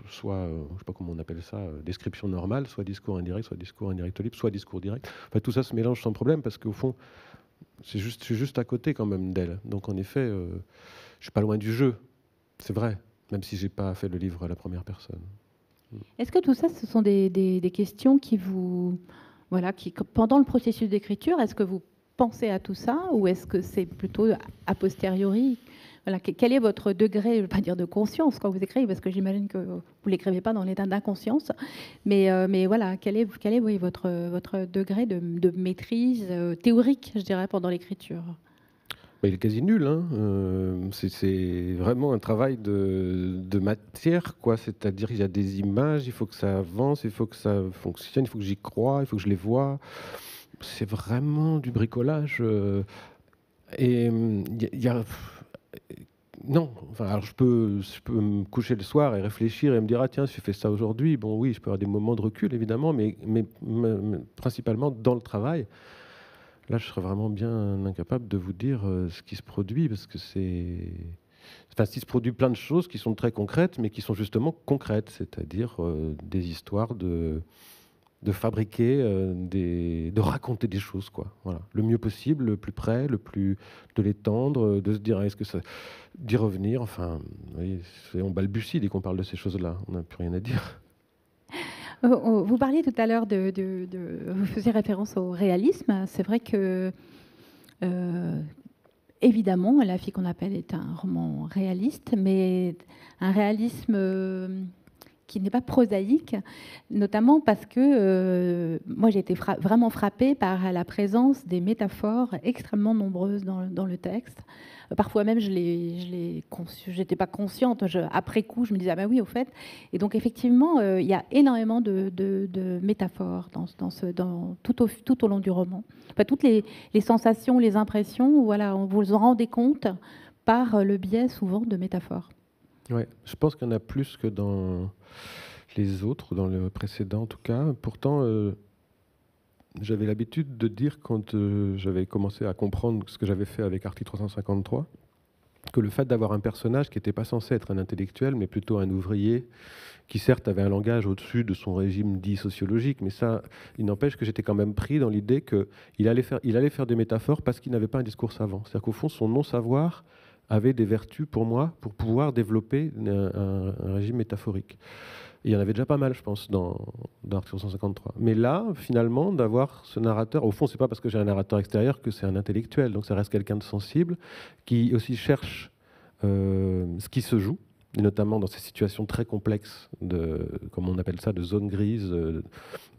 soit, euh, je ne sais pas comment on appelle ça, euh, description normale, soit discours indirect, soit discours indirect libre, soit discours direct. Enfin, tout ça se mélange sans problème parce qu'au fond, c'est juste, je suis juste à côté quand même d'elle. Donc en effet, je euh, je suis pas loin du jeu, c'est vrai, même si j'ai pas fait le livre à la première personne. Mm. Est-ce que tout ça, ce sont des, des, questions qui vous, voilà, qui pendant le processus d'écriture, est-ce que vous pensez à tout ça ou est-ce que c'est plutôt a posteriori quel est votre degré, pas dire de conscience quand vous écrivez, parce que j'imagine que vous ne l'écrivez pas dans l'état d'inconscience, mais, euh, mais voilà, quel est, votre, votre degré de, maîtrise euh, théorique, je dirais, pendant l'écriture il est quasi nul. Hein, euh, c'est vraiment un travail de, matière, quoi. C'est-à-dire, qu'il y a des images, il faut que ça avance, il faut que ça fonctionne, il faut que j'y croie, il faut que je les vois. C'est vraiment du bricolage. et il hum, y a non, enfin, alors je peux, je peux me coucher le soir et réfléchir et me dire ah tiens, je fait ça aujourd'hui. Bon, oui, je peux avoir des moments de recul évidemment, mais, mais, principalement dans le travail. Là, je serais vraiment bien incapable de vous dire euh, ce qui se produit parce que c'est. Enfin, s'il se produit plein de choses qui sont très concrètes, mais qui sont justement concrètes, c'est-à-dire euh, des histoires de, de fabriquer euh, des, de raconter des choses quoi. Voilà, le mieux possible, le plus près, le plus de l'étendre, euh, de se dire est-ce que ça, d'y revenir. Enfin, on balbutie dès qu'on parle de ces choses-là. On n'a plus rien à dire. Euh, vous parliez tout à l'heure de, vous faisiez référence au réalisme. C'est vrai que évidemment, la fille qu'on appelle est un roman réaliste, mais un réalisme qui n'est pas prosaïque, notamment parce que euh, moi j'ai été vraiment frappée par la présence des métaphores extrêmement nombreuses dans le, texte. Euh, parfois même je n'étais pas consciente. après coup, je me disais ah ben oui au fait. Et donc effectivement, euh, il y a énormément de, métaphores dans, dans ce, dans, tout, au, tout au long du roman. toutes les, sensations, les impressions, voilà, on vous en rendez compte par le biais souvent de métaphores. Ouais, je pense qu'il y en a plus que dans les autres, dans le précédent en tout cas. Pourtant, euh, j'avais l'habitude de dire quand euh, j'avais commencé à comprendre ce que j'avais fait avec article 353, que le fait d'avoir un personnage qui n'était pas censé être un intellectuel, mais plutôt un ouvrier, qui certes avait un langage au-dessus de son régime dit sociologique, mais ça, il n'empêche que j'étais quand même pris dans l'idée qu'il allait, faire, il allait faire des métaphores parce qu'il n'avait pas un discours savant. C'est-à-dire qu'au fond, son non-savoir avait des vertus pour moi pour pouvoir développer un, régime métaphorique. il y en avait déjà pas mal, je pense, dans, dans Arthur 153. Mais là, finalement, d'avoir ce narrateur, au fond, c'est pas parce que j'ai un narrateur extérieur que c'est un intellectuel, donc ça reste quelqu'un de sensible qui aussi cherche euh, ce qui se joue notamment dans ces situations très complexes de, comme on appelle ça, de zone grise, euh,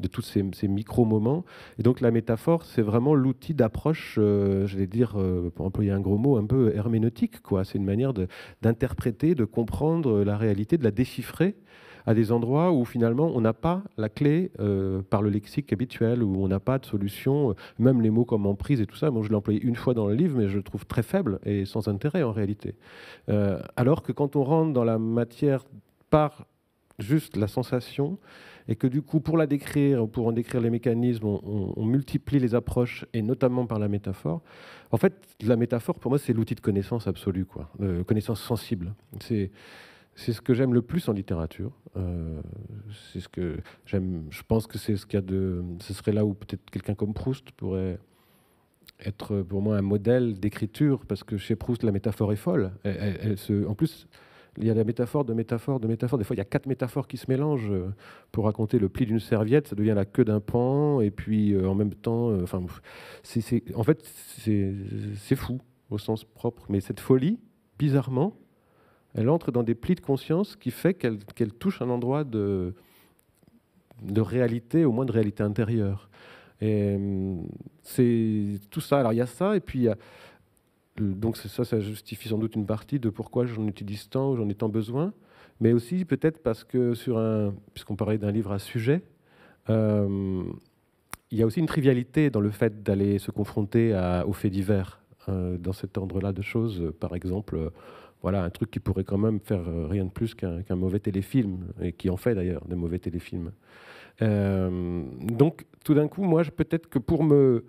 de, tous ces, micro-moments. Et donc la métaphore, c'est vraiment l'outil d'approche, euh, je dire, euh, pour employer un gros mot, un peu herméneutique. Quoi. C'est une manière d'interpréter, de, comprendre la réalité, de la déchiffrer à des endroits où finalement on n'a pas la clé euh, par le lexique habituel, où on n'a pas de solution, euh, même les mots comme emprise et tout ça. Moi, je l'ai employé une fois dans le livre, mais je le trouve très faible et sans intérêt en réalité. Euh, alors que quand on rentre dans la matière par juste la sensation, et que du coup, pour la décrire, pour en décrire les mécanismes, on, multiplie les approches, et notamment par la métaphore. En fait, la métaphore, pour moi, c'est l'outil de connaissance absolue, quoi, connaissance sensible. C'est c'est ce que j'aime le plus en littérature. Euh, c'est ce que j'aime. Je pense que c'est ce qu'il y a de. Ce serait là où peut-être quelqu'un comme Proust pourrait être pour moi un modèle d'écriture, parce que chez Proust, la métaphore est folle. en plus, il y a la métaphore de métaphore de métaphore. Des fois, il y a quatre métaphores qui se mélangent euh, pour raconter le pli d'une serviette. Ça devient la queue d'un pan, et puis euh, en même temps, enfin, en fait, c'est fou au sens propre. Mais cette folie, bizarrement, elle entre dans des plis de conscience qui fait qu'elle touche un endroit de, de réalité, au moins de réalité intérieure. Et mm, c'est tout ça. Alors il y a ça, et puis il y a, donc ça, ça justifie sans doute une partie de pourquoi j'en utilise tant ou j'en ai tant besoin, mais aussi peut-être parce que sur un, puisqu'on parlait d'un livre à sujet, euh, il y a aussi une trivialité dans le fait d'aller se confronter à, aux faits divers euh, dans cet ordre-là de choses. Par exemple voilà, un truc qui pourrait quand même faire euh, rien de plus qu'un mauvais téléfilm, et qui en fait d'ailleurs des mauvais téléfilms. Euh, donc, tout d'un coup, moi, peut-être que pour me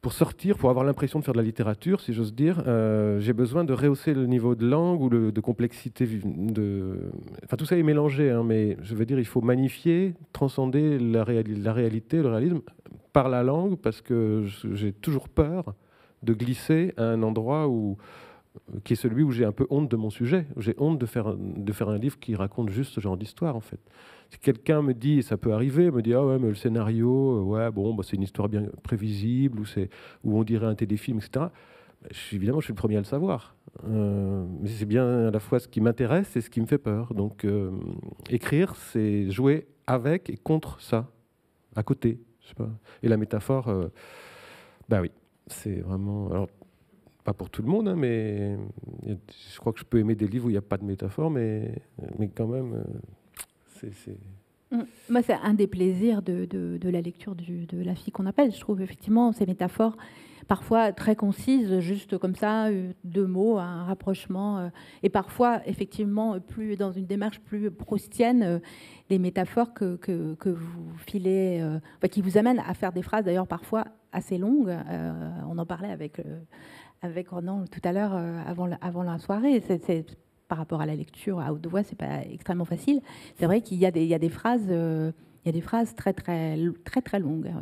pour sortir, pour avoir l'impression de faire de la littérature, si j'ose dire, euh, j'ai besoin de rehausser le niveau de langue ou de complexité. De... Enfin, tout ça est mélangé, hein, mais je veux dire, il faut magnifier, transcender la réalité, le réalisme, par la langue, parce que j'ai toujours peur de glisser à un endroit où, qui est celui où j'ai un peu honte de mon sujet. J'ai honte de faire, de faire un livre qui raconte juste ce genre d'histoire, en fait. Si quelqu'un me dit, ça peut arriver, me dit, ah ouais, mais le scénario, euh, ouais, bon, bah, c'est une histoire bien prévisible, ou, c'est, ou on dirait un téléfilm, etc. Bah, je évidemment, je suis le premier à le savoir. Euh, mais c'est bien à la fois ce qui m'intéresse et ce qui me fait peur. Donc, euh, écrire, c'est jouer avec et contre ça, à côté. Je Et la métaphore, bah oui, c'est vraiment. Alors, pas pour tout le monde, hein, mais je crois que je peux aimer des livres où il n'y a pas de métaphore, mais, euh, mais quand même, euh, c'est. Hum, moi, c'est un des plaisirs de, de, la lecture de La fille qu'on appelle. Je trouve effectivement ces métaphores parfois très concises, juste comme ça, euh, deux mots, un rapprochement, et parfois effectivement plus dans une démarche plus proustienne, des métaphores que, que, que vous filez, qui vous amènent à faire des phrases d'ailleurs parfois assez longues. on en parlait avec avec Renan, tout à l'heure euh, avant, la, avant la soirée. par rapport à la lecture à haute voix, c'est pas extrêmement facile. C'est vrai qu'il y, a des phrases, euh, il y a des phrases très très très très longues.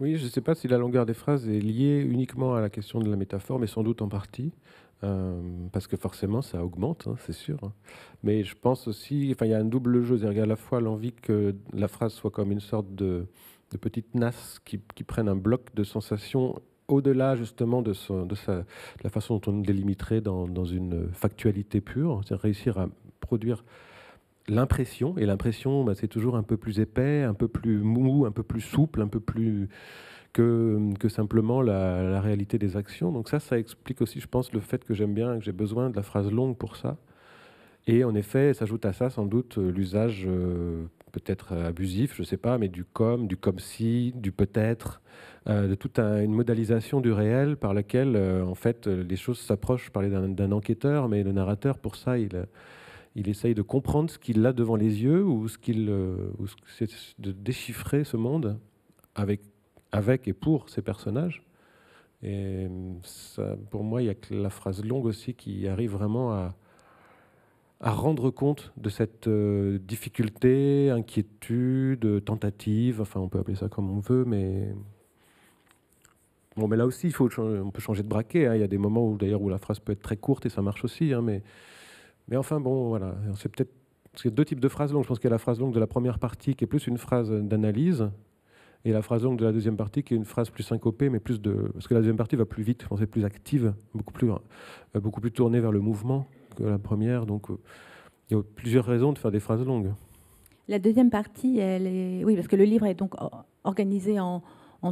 Oui, je ne sais pas si la longueur des phrases est liée uniquement à la question de la métaphore, mais sans doute en partie. Euh, parce que forcément, ça augmente, hein, c'est sûr. Hein. Mais je pense aussi, enfin, il y a un double jeu, c'est-à-dire à la fois l'envie que la phrase soit comme une sorte de, petite nasse qui, prenne un bloc de sensations au-delà justement de, la façon dont on délimiterait dans, une factualité pure, c'est à dire réussir à produire l'impression, et l'impression, bah, c'est toujours un peu plus épais, un peu plus mou, un peu plus souple, un peu plus que, simplement la, réalité des actions. Donc ça, ça explique aussi, je pense, le fait que j'aime bien, que j'ai besoin de la phrase longue pour ça. Et en effet, s'ajoute à ça sans doute l'usage euh, peut-être abusif, je ne sais pas, mais du comme, du comme si, du peut-être. Euh, de toute une modalisation du réel par laquelle, euh, en fait, euh, les choses s'approchent. Je parlais d'un enquêteur, mais le narrateur, pour ça, il il essaye de comprendre ce qu'il a devant les yeux ou ce qu'il de déchiffrer ce monde avec avec et pour ses personnages. Et pour moi, il y a que la phrase longue aussi qui arrive vraiment à, rendre compte de cette difficulté, inquiétude, tentative, enfin on peut appeler ça comme on veut, mais mais là aussi, il faut, on peut changer de braquet. Hein. Il y a des moments où, d'ailleurs, où la phrase peut être très courte et ça marche aussi. Hein, mais, mais enfin, bon, voilà. C'est peut-être. qu'il y a deux types de phrases longues. Je pense qu'il y a la phrase longue de la première partie qui est plus une phrase d'analyse et la phrase longue de la deuxième partie qui est une phrase plus syncopée, mais plus de. Parce que la deuxième partie va plus vite, c'est plus active, beaucoup plus, euh, beaucoup plus tournée vers le mouvement que la première. Donc, euh, il y a plusieurs raisons de faire des phrases longues. La deuxième partie, elle est. Oui, parce que le livre est donc organisé en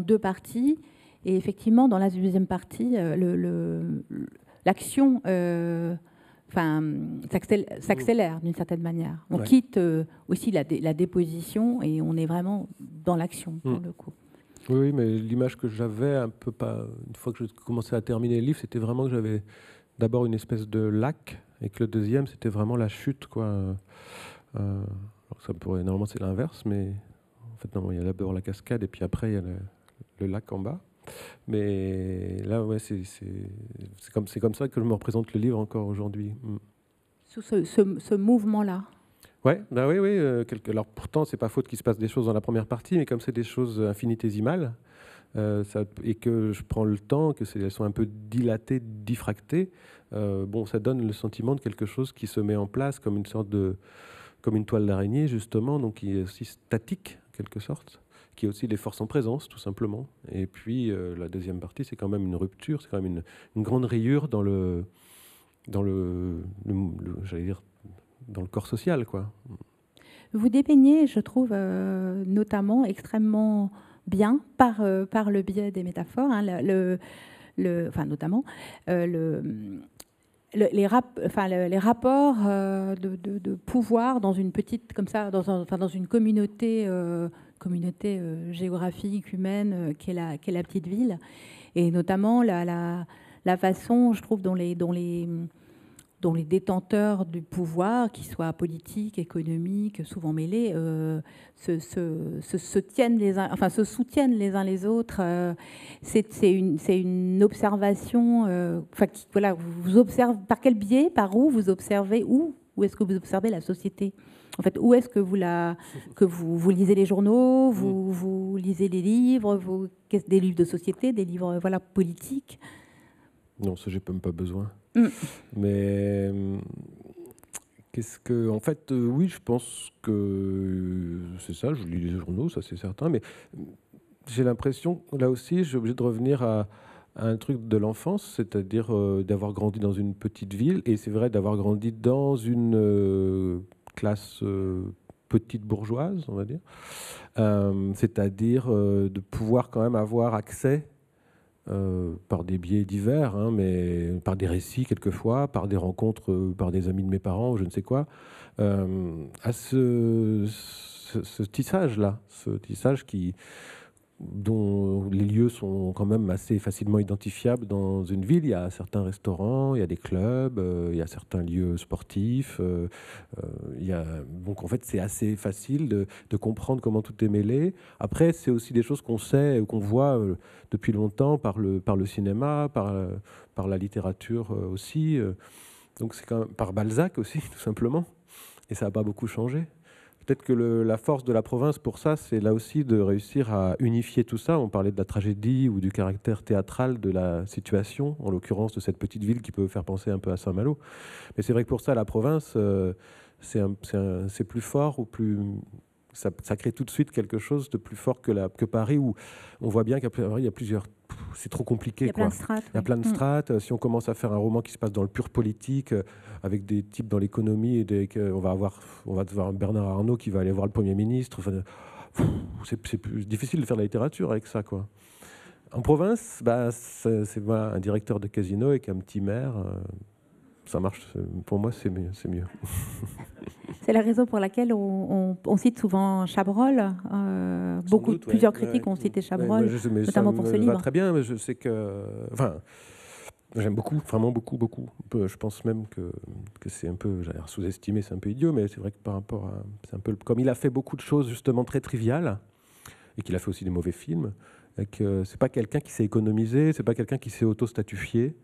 deux parties. Et effectivement, dans la deuxième partie, euh, l'action le, euh, enfin, s'accélère d'une certaine manière. On quitte euh, aussi la, déposition et on est vraiment dans l'action pour hmm. le coup. Oui, mais l'image que j'avais un peu pas une fois que je commençais à terminer le livre, c'était vraiment que j'avais d'abord une espèce de lac et que le deuxième c'était vraiment la chute quoi. alors ça normalement c'est l'inverse, mais en fait non, il y a d'abord la cascade et puis après il y a le lac en bas. Mais là, ouais, c'est comme, comme ça que je me représente le livre encore aujourd'hui. Mm. ce, mouvement-là Ouais, bah oui, oui. ce euh, n'est Alors pourtant, c'est pas faute qu'il se passe des choses dans la première partie, mais comme c'est des choses infinitésimales, euh, et que je prends le temps, que elles sont un peu dilatées, diffractées, euh, bon, ça donne le sentiment de quelque chose qui se met en place comme une sorte de, comme une toile d'araignée justement, donc qui est aussi statique en quelque sorte qui est aussi des forces en présence, tout simplement. Et puis euh, la deuxième partie, c'est quand même une rupture, c'est quand même une, grande rayure dans le, dans le, j'allais dire, dans le corps social, quoi. Vous dépeignez, je trouve, euh, notamment extrêmement bien par, euh, par le biais des métaphores, hein, le, le, enfin, notamment le les, enfin, les, rapports de, pouvoir dans une petite comme ça, dans, une communauté communauté euh, géographique, humaine, euh, qu'est la, la petite ville. Et notamment la, façon, je trouve, dont les, les, les détenteurs du pouvoir, qu'ils soient politiques, économiques, souvent mêlés, euh, se, tiennent les enfin, se soutiennent les uns les autres. c'est une, observation. vous par quel biais, par où vous observez où est-ce que vous observez la société en fait, où est-ce que vous la, que vous, lisez les journaux, vous, mm. vous lisez les livres, des livres de société, des livres voilà politiques Non, ça j'ai même pas besoin. Mm. Mais euh, qu'est-ce que, en fait, euh, oui, je pense que euh, c'est ça. Je lis les journaux, ça c'est certain, mais j'ai l'impression, là aussi, j'ai suis obligé de revenir à, un truc de l'enfance, c'est-à-dire d'avoir grandi dans une petite ville, et c'est vrai d'avoir grandi dans une classe euh, petite bourgeoise, on va dire, euh, c'est-à-dire euh, de pouvoir quand même avoir accès par des biais divers, hein, mais par des récits quelquefois, par des rencontres, par des amis de mes parents, je ne sais quoi, à ce tissage-là, ce tissage qui, dont euh, les lieux sont quand même assez facilement identifiables dans une ville. Il y a certains restaurants, il y a des clubs, euh, il y a certains lieux sportifs. Euh, donc en fait, c'est assez facile de, comprendre comment tout est mêlé. Après, c'est aussi des choses qu'on sait, qu'on voit depuis longtemps par le, cinéma, par, par la littérature aussi. Donc c'est quand même... par Balzac aussi, tout simplement. Et ça n'a pas beaucoup changé. Peut-être que la force de la province pour ça, c'est là aussi de réussir à unifier tout ça. On parlait de la tragédie ou du caractère théâtral de la situation, en l'occurrence de cette petite ville qui peut faire penser un peu à Saint-Malo. Mais c'est vrai que pour ça, la province, euh, c'est plus fort ou plus ça, crée tout de suite quelque chose de plus fort que, la, que Paris, où on voit bien qu'à Paris, il y a plusieurs. C'est trop compliqué. Il y a plein de strates. Il y a plein de mm. strates. Si on commence à faire un roman qui se passe dans le pur politique, euh, avec des types dans l'économie, et des, on va avoir, on va un Bernard Arnault qui va aller voir le Premier ministre. c'est plus difficile de faire de la littérature avec ça, quoi. En province, bah, c'est voilà, un directeur de casino avec un petit maire. Euh, ça marche. Pour moi, c'est mieux. C'est la raison pour laquelle on, cite souvent Chabrol. Euh, beaucoup, plusieurs critiques ont cité Chabrol, notamment pour ce livre. Va très bien, je sais que, enfin, j'aime beaucoup, vraiment beaucoup, beaucoup. Euh, je pense même que, c'est un peu, sous-estimé, c'est un peu idiot, mais c'est vrai que par rapport à, c'est un peu, comme il a fait beaucoup de choses justement très triviales et qu'il a fait aussi des mauvais films, et que c'est pas quelqu'un qui s'est économisé, c'est pas quelqu'un qui s'est auto-statifié.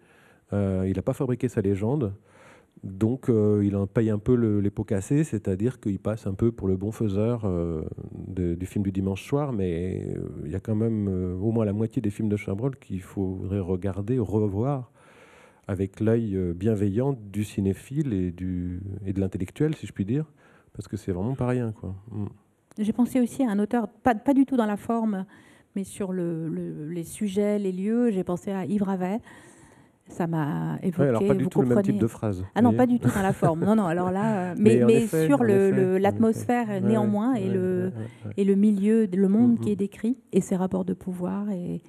Euh, il n'a pas fabriqué sa légende. Donc euh, il en paye un peu le, les pots cassés, c'est-à-dire qu'il passe un peu pour le bon faiseur euh, du film du dimanche soir, mais il y a quand même au moins la moitié des films de Chambrol qu'il faudrait regarder, revoir avec l'œil bienveillant du cinéphile et, de l'intellectuel, si je puis dire, parce que c'est vraiment pas rien. Mm. J'ai pensé aussi à un auteur, pas, du tout dans la forme, mais sur les sujets, les lieux. J'ai pensé à Yves Ravet, ça m'a évoqué. pas du tout le même type de phrase. Ah non, pas du tout dans la forme. Non, non. Alors là, euh, mais, mais, sur l'atmosphère le, néanmoins et le et le milieu, le monde qui est mm-hmm. décrit et ses rapports de pouvoir et,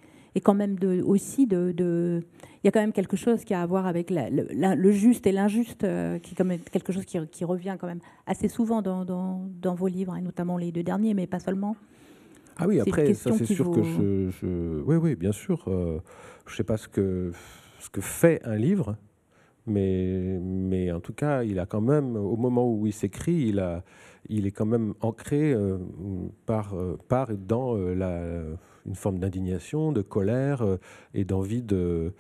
quand même de, aussi de, il y a quand même quelque chose qui a à voir avec le, juste et l'injuste euh, qui est quelque chose qui, revient quand même assez souvent dans, vos livres hein, et notamment les deux derniers, mais pas seulement. Ah oui, après, ça c'est sûr que je, oui, oui, bien sûr. Je euh, je sais pas ce que ce que fait un livre, mais, mais en tout cas, il a quand même, au moment où il s'écrit, il, a, il est quand même ancré euh, par, euh, par dans euh, la, une forme d'indignation, de colère et d'envie de,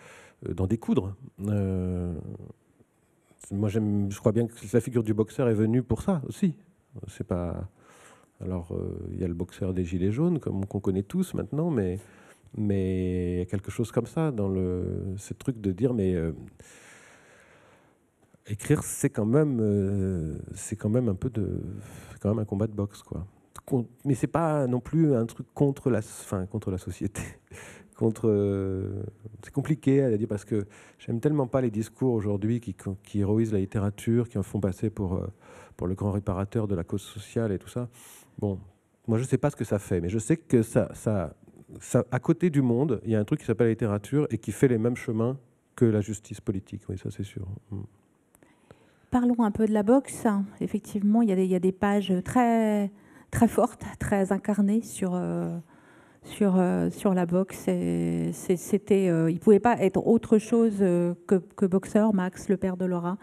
d'en découdre. moi, j'aime, je crois bien que la figure du boxeur est venue pour ça aussi. C'est pas. Alors, il y a le boxeur des Gilets jaunes, comme qu'on connaît tous maintenant, mais mais il y a quelque chose comme ça dans le, ce truc de dire, mais euh, écrire, c'est quand même, euh, c'est quand même un peu de, quand même un combat de boxe, quoi. mais c'est pas non plus un truc contre la, fin, contre la société. contre, euh, c'est compliqué à dire parce que j'aime tellement pas les discours aujourd'hui qui, qui, héroïsent la littérature, qui en font passer pour, pour le grand réparateur de la cause sociale et tout ça. Bon, moi je sais pas ce que ça fait, mais je sais que ça, ça à côté du monde, il y a un truc qui s'appelle la littérature et qui fait les mêmes chemins que la justice politique. Oui, ça c'est sûr. Mm. Parlons un peu de la boxe. Effectivement, il y a des, il des pages très, très fortes, très incarnées sur, euh, sur, euh, sur la boxe. Et c'était, euh, il ne pouvait pas être autre chose que, que, boxeur, Max, le père de Laura.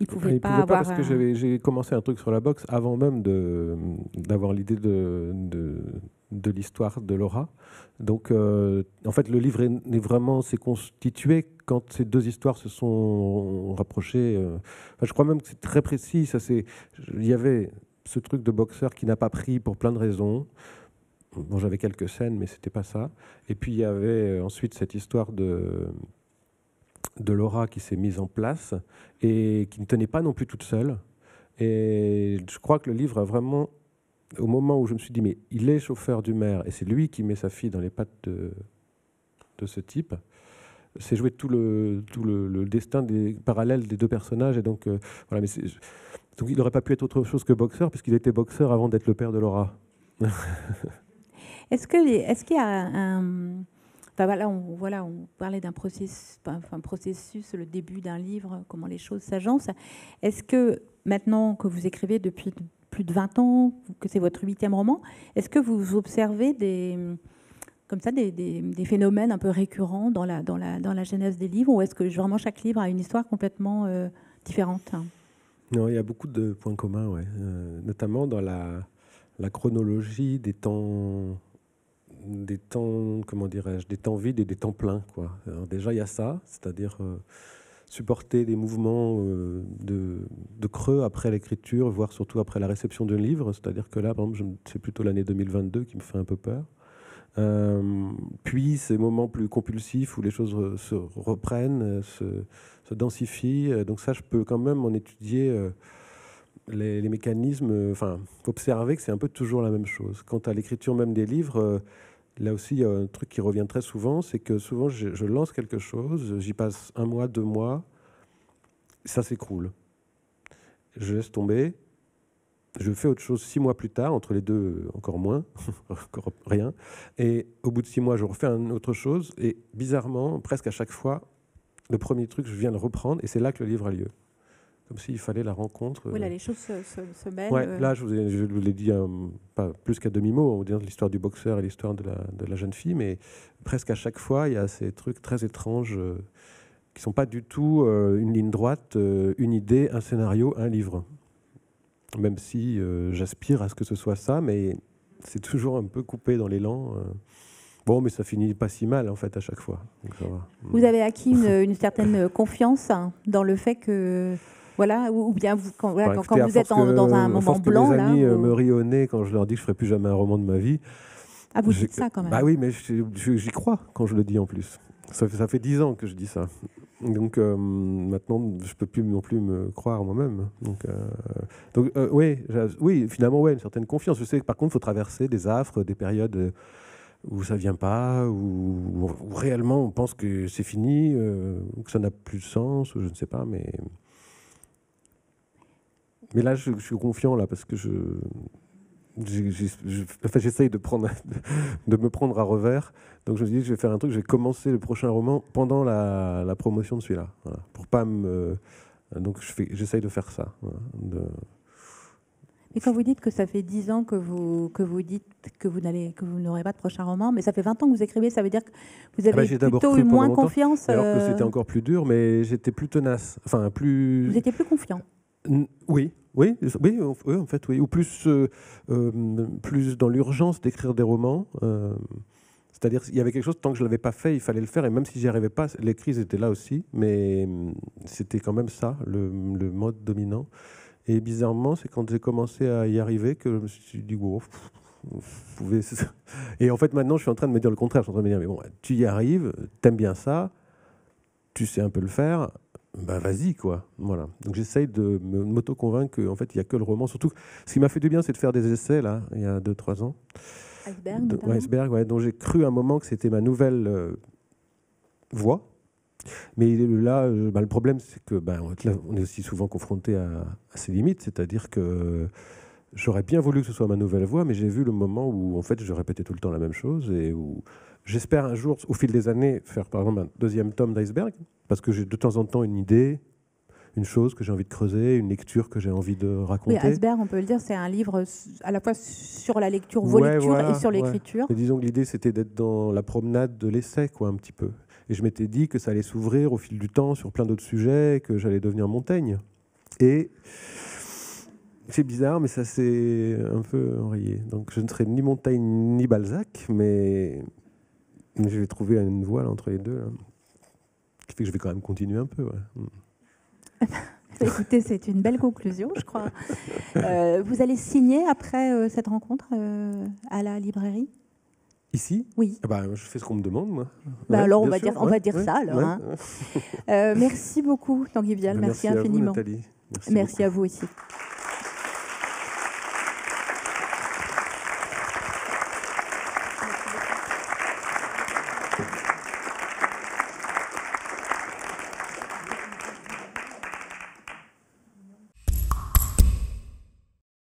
Il ne pouvait, il pas, pouvait avoir pas parce que j'ai commencé un truc sur la boxe avant même d'avoir l'idée de de l'histoire de Laura. Donc, euh, en fait, le livre est, vraiment s'est constitué quand ces deux histoires se sont rapprochées. Euh. je crois même que c'est très précis. Ça, c'est, il y avait ce truc de boxeur qui n'a pas pris pour plein de raisons. Bon, j'avais quelques scènes, mais c'était pas ça. Et puis il y avait euh, ensuite cette histoire de de Laura qui s'est mise en place et qui ne tenait pas non plus toute seule. Et je crois que le livre a vraiment au moment où je me suis dit, mais il est chauffeur du maire et c'est lui qui met sa fille dans les pattes de, ce type, c'est jouer tout le, tout le, destin des parallèles des deux personnages. Et donc, euh, voilà, mais donc il n'aurait pas pu être autre chose que boxeur, puisqu'il était boxeur avant d'être le père de Laura. est-ce qu'il est y a un. voilà, on, on parlait d'un processus, enfin, processus, le début d'un livre, comment les choses s'agencent. Est-ce que maintenant que vous écrivez depuis plus de 20 ans, que c'est votre huitième roman. Est-ce que vous observez des, comme ça, des, phénomènes un peu récurrents dans la, dans la, dans la genèse des livres, ou est-ce que vraiment chaque livre a une histoire complètement euh, différente Non, il y a beaucoup de points communs, ouais. Euh, notamment dans la, la, chronologie des temps des temps comment dirais-je des temps vides et des temps pleins quoi déjà il y a ça c'est-à-dire euh, supporter des mouvements euh, de, creux après l'écriture, voire surtout après la réception d'un livre. C'est-à-dire que là, c'est plutôt l'année 2022 qui me fait un peu peur. Euh, puis ces moments plus compulsifs où les choses se reprennent, euh, se, densifient. Donc ça, je peux quand même en étudier les, les, mécanismes, enfin, observer que c'est un peu toujours la même chose. Quant à l'écriture même des livres, Là aussi, il y a un truc qui revient très souvent, c'est que souvent je, lance quelque chose, j'y passe un mois, deux mois, ça s'écroule. Je laisse tomber, je fais autre chose six mois plus tard, entre les deux encore moins, encore rien, et au bout de six mois, je refais une autre chose, et bizarrement, presque à chaque fois, le premier truc, je viens le reprendre, et c'est là que le livre a lieu s'il fallait la rencontre. Voilà, euh, les choses se, mêlent. Euh. là, je vous, vous l'ai dit, euh, pas plus qu'à demi-mot, vous dire l'histoire du boxeur et l'histoire de la, jeune fille, mais presque à chaque fois, il y a ces trucs très étranges qui ne sont pas du tout une ligne droite, une idée, un scénario, un livre. Même si j'aspire à ce que ce soit ça, mais c'est toujours un peu coupé dans l'élan. Bon, mais ça finit pas si mal en fait à chaque fois. Vous mm. avez acquis une, certaine confiance dans le fait que voilà, ou, bien vous, quand, bah, vous êtes dans un moment blanc. mes amis euh, me rionnaient quand je leur dis que je ne ferai plus jamais un roman de ma vie. Ah, vous dites ça quand même. Bah oui, mais j'y crois quand je le dis en plus. Ça fait, ça fait dix ans que je dis ça. Donc euh, maintenant, je peux plus non plus me croire moi-même. Donc, euh, donc oui, oui, finalement, oui, une certaine confiance. Je sais que par contre, il faut traverser des affres, des périodes où ça vient pas, où, réellement on pense que c'est fini, ou que ça n'a plus de sens, ou je ne sais pas, mais. Mais là, je, suis confiant, là, parce que je. J'essaye de, prendre, de me prendre à revers. Donc, je me dis, je vais faire un truc, je vais commencer le prochain roman pendant la, promotion de celui-là. pour pas me. Donc, j'essaye de faire ça. Mais de... Et quand vous dites que ça fait 10 ans que vous, que vous dites que vous, n'allez, que vous n'aurez pas de prochain roman, mais ça fait 20 ans que vous écrivez, ça veut dire que vous ah bah, avez plutôt eu moins confiance Alors que euh c'était encore plus dur, mais j'étais plus tenace. Enfin, plus... Vous étiez plus confiant oui, oui, oui, en fait, oui. Ou plus, euh, euh, plus dans l'urgence d'écrire des romans. Euh, c'est-à-dire il y avait quelque chose, tant que je ne l'avais pas fait, il fallait le faire. Et même si n'y arrivais pas, les crises étaient là aussi. Mais mm, c'était quand même ça, le, mode dominant. Et bizarrement, c'est quand j'ai commencé à y arriver que je me suis dit, wow, vous pouvez... Et en fait, maintenant, je suis en train de me dire le contraire. Je suis en train de me dire, mais bon, tu y arrives, tu aimes bien ça, tu sais un peu le faire, bah vas-y quoi. Voilà. Donc j'essaye de m'auto-convaincre qu'en fait il n'y a que le roman. Surtout, ce qui m'a fait du bien, c'est de faire des essais là, il y a 2-3 ans. Iceberg, Iceberg dont j'ai cru un moment que c'était ma nouvelle euh, voix, Mais là, euh, bah, le problème, c'est que ben on est aussi souvent confronté à, à ses limites, c'est-à-dire que j'aurais bien voulu que ce soit ma nouvelle voix, mais j'ai vu le moment où en fait je répétais tout le temps la même chose et où J'espère un jour, au fil des années, faire par exemple un deuxième tome d'iceberg, parce que j'ai de temps en temps une idée, une chose que j'ai envie de creuser, une lecture que j'ai envie de raconter. Oui, Iceberg, on peut le dire, c'est un livre à la fois sur la lecture, vos lectures et sur l'écriture. Disons que l'idée, c'était d'être dans la promenade de l'essai, quoi, un petit peu. Et je m'étais dit que ça allait s'ouvrir au fil du temps sur plein d'autres sujets, que j'allais devenir Montaigne. Et c'est bizarre, mais ça s'est un peu enrayé. Donc je ne serai ni Montaigne ni Balzac, mais je vais trouver une voie entre les deux. Ce qui fait que je vais quand même continuer un peu. Hmm. Bah, écoutez, c'est une belle conclusion, je crois. Euh, vous allez signer après euh, cette rencontre euh, à la librairie Ici Oui. Ah bah, je fais ce qu'on me demande, moi. Bah, alors, on va, dire, on va dire ça, alors. Hein. merci beaucoup, Tanguy Vial. Merci, infiniment. merci à vous aussi.